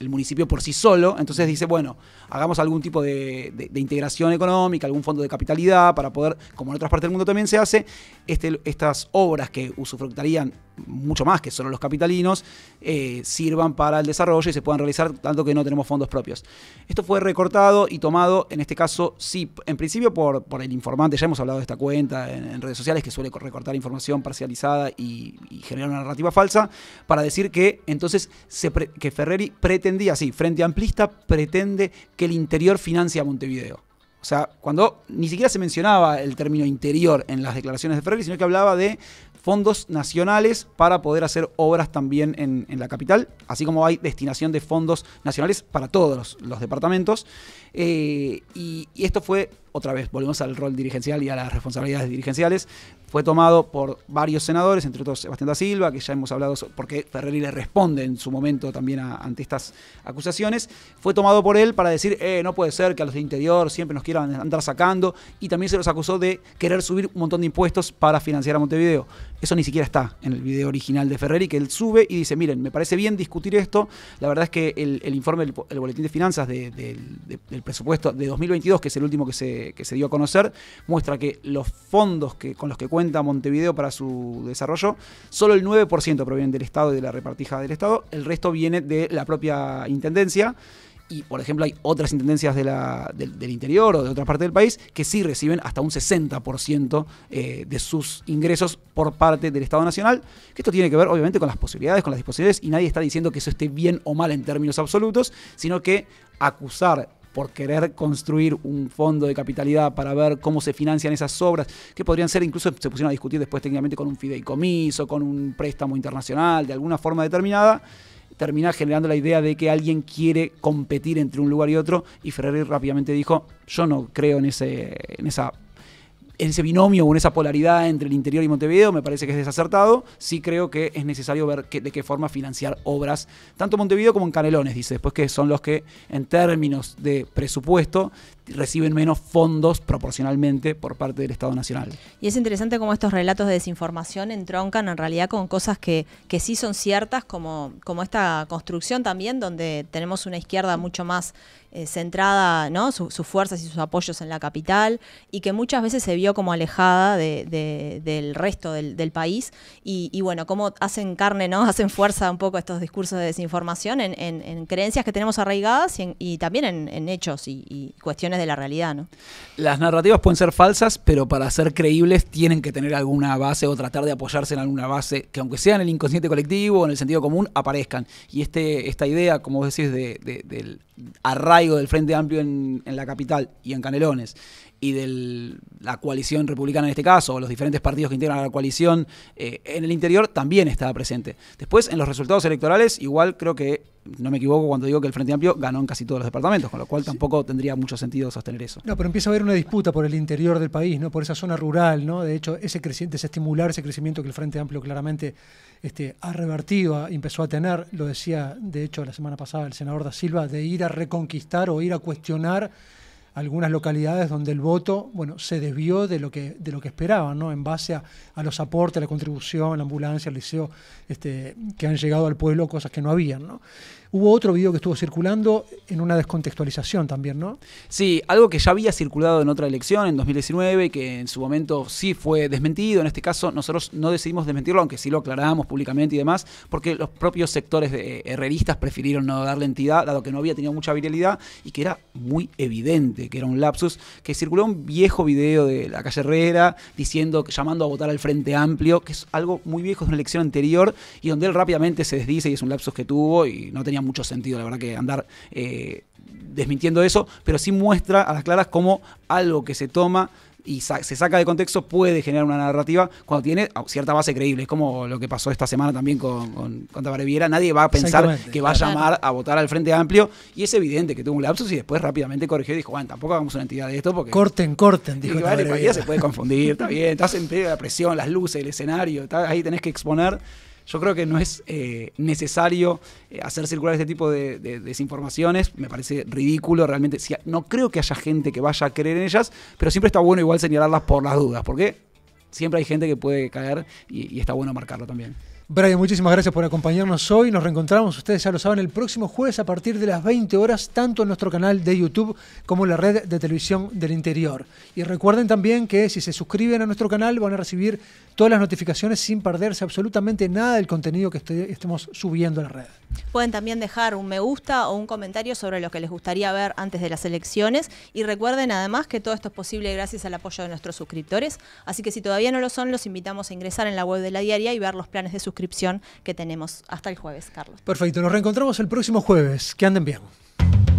municipio por sí solo. Entonces dice, bueno, hagamos algún tipo de, integración económica, algún fondo de capitalidad para poder, como en otras partes del mundo también se hace, este, estas obras que usufructarían mucho más que solo los capitalinos, eh, sirvan para el desarrollo y se puedan realizar tanto que no tenemos fondos propios. Esto fue recortado y tomado, en este caso, sí, en principio por, el informante, ya hemos hablado de esta cuenta en, redes sociales que suele recortar información parcializada y, generar una narrativa falsa, para decir que entonces que Ferreri pretendía, sí, Frente Amplista pretende que el interior financie a Montevideo. O sea, cuando ni siquiera se mencionaba el término interior en las declaraciones de Ferreri, sino que hablaba de fondos nacionales para poder hacer obras también en, la capital, así como hay destinación de fondos nacionales para todos los, departamentos. Eh, y, esto fue, otra vez, volvemos al rol dirigencial y a las responsabilidades dirigenciales, fue tomado por varios senadores, entre otros Sebastián da Silva, que ya hemos hablado, porque Ferreri le responde en su momento también ante estas acusaciones, fue tomado por él para decir, eh, no puede ser que a los de interior siempre nos quieran andar sacando, y también se los acusó de querer subir un montón de impuestos para financiar a Montevideo. Eso ni siquiera está en el video original de Ferreri, que él sube y dice, miren, me parece bien discutir esto. La verdad es que el, informe el Boletín de Finanzas del presupuesto de 2022, que es el último que se, que se dio a conocer, muestra que los fondos que, con los que cuenta Montevideo para su desarrollo, solo el 9% provienen del Estado y de la repartija del Estado, el resto viene de la propia Intendencia. Y, por ejemplo, hay otras intendencias del, interior o de otra parte del país que sí reciben hasta un 60% eh, de sus ingresos por parte del Estado Nacional. esto tiene que ver, obviamente, con las posibilidades, con las disposiciones, y nadie está diciendo que eso esté bien o mal en términos absolutos, sino que acusar por querer construir un fondo de capitalidad para ver cómo se financian esas obras, que podrían ser, incluso se pusieron a discutir después técnicamente con un fideicomiso, con un préstamo internacional, de alguna forma determinada, termina generando la idea de que alguien quiere competir entre un lugar y otro y Ferrer rápidamente dijo, yo no creo en, ese, en esa en ese binomio o en esa polaridad entre el interior y Montevideo me parece que es desacertado. Sí creo que es necesario ver de qué forma financiar obras, tanto en Montevideo como en Canelones, dice después, que son los que en términos de presupuesto reciben menos fondos proporcionalmente por parte del Estado Nacional. Y es interesante cómo estos relatos de desinformación entroncan en realidad con cosas que, sí son ciertas, como esta construcción también, donde tenemos una izquierda mucho más eh, centrada, ¿no? sus fuerzas y sus apoyos en la capital y que muchas veces se vio como alejada del resto del, país. Y, bueno, cómo hacen carne, ¿no? Hacen fuerza un poco estos discursos de desinformación en, creencias que tenemos arraigadas y, también en, hechos y, cuestiones de la realidad, ¿no? Las narrativas pueden ser falsas, pero para ser creíbles tienen que tener alguna base o tratar de apoyarse en alguna base que aunque sea en el inconsciente colectivo o en el sentido común, aparezcan. Y este, esta idea, como vos decís, del arraigo del Frente Amplio en, en la capital y en Canelones y de la coalición republicana en este caso, o los diferentes partidos que integran a la coalición eh, en el interior, también estaba presente. Después, en los resultados electorales, igual creo que no me equivoco cuando digo que el Frente Amplio ganó en casi todos los departamentos, con lo cual tampoco tendría mucho sentido sostener eso. No, pero empieza a haber una disputa por el interior del país, ¿no? Por esa zona rural, ¿no? De hecho, ese creciente, ese estimular ese crecimiento que el Frente Amplio claramente este, ha revertido, empezó a tener, lo decía de hecho la semana pasada el senador da Silva, de ir a reconquistar o ir a cuestionar algunas localidades donde el voto bueno, se desvió de lo que, de lo que esperaban, ¿no? en base a, los aportes, la contribución, la ambulancia, el liceo, este, que han llegado al pueblo, cosas que no habían. ¿no? Hubo otro video que estuvo circulando en una descontextualización también, ¿no? Sí, algo que ya había circulado en otra elección, en 2019, y que en su momento sí fue desmentido. En este caso, nosotros no decidimos desmentirlo, aunque sí lo aclaramos públicamente y demás, porque los propios sectores de eh, herreristas prefirieron no darle entidad, dado que no había tenido mucha viralidad y que era muy evidente que era un lapsus, que circuló un viejo video de la calle Herrera diciendo, llamando a votar al Frente Amplio, que es algo muy viejo de una elección anterior y donde él rápidamente se desdice y es un lapsus que tuvo y no tenía mucho sentido, la verdad, que andar eh, desmintiendo eso, pero sí muestra a las claras cómo algo que se toma y se saca de contexto puede generar una narrativa cuando tiene cierta base creíble. Es como lo que pasó esta semana también con, con, Tabareviera. Nadie va a pensar que va a llamar a votar al Frente Amplio y es evidente que tuvo un lapsus y después rápidamente corrigió y dijo, bueno, tampoco hagamos una entidad de esto porque... Corten, corten, dijo y, se puede confundir, está bien, estás en de la presión, las luces, el escenario, ahí tenés que exponer. Yo creo que no es eh, necesario eh, hacer circular este tipo de, desinformaciones. Me parece ridículo realmente. no creo que haya gente que vaya a creer en ellas, pero siempre está bueno igual señalarlas por las dudas, porque siempre hay gente que puede caer y está bueno marcarlo también. Brian, muchísimas gracias por acompañarnos hoy. Nos reencontramos, ustedes ya lo saben, el próximo jueves a partir de las 20 horas, tanto en nuestro canal de YouTube como en la red de televisión del interior. Y recuerden también que si se suscriben a nuestro canal van a recibir todas las notificaciones sin perderse absolutamente nada del contenido que este, estemos subiendo a la red. Pueden también dejar un me gusta o un comentario sobre lo que les gustaría ver antes de las elecciones. Y recuerden además que todo esto es posible gracias al apoyo de nuestros suscriptores. Así que si todavía no lo son, los invitamos a ingresar en la web de la diaria y ver los planes de suscripción que tenemos hasta el jueves, Carlos. Perfecto, nos reencontramos el próximo jueves. Que anden bien.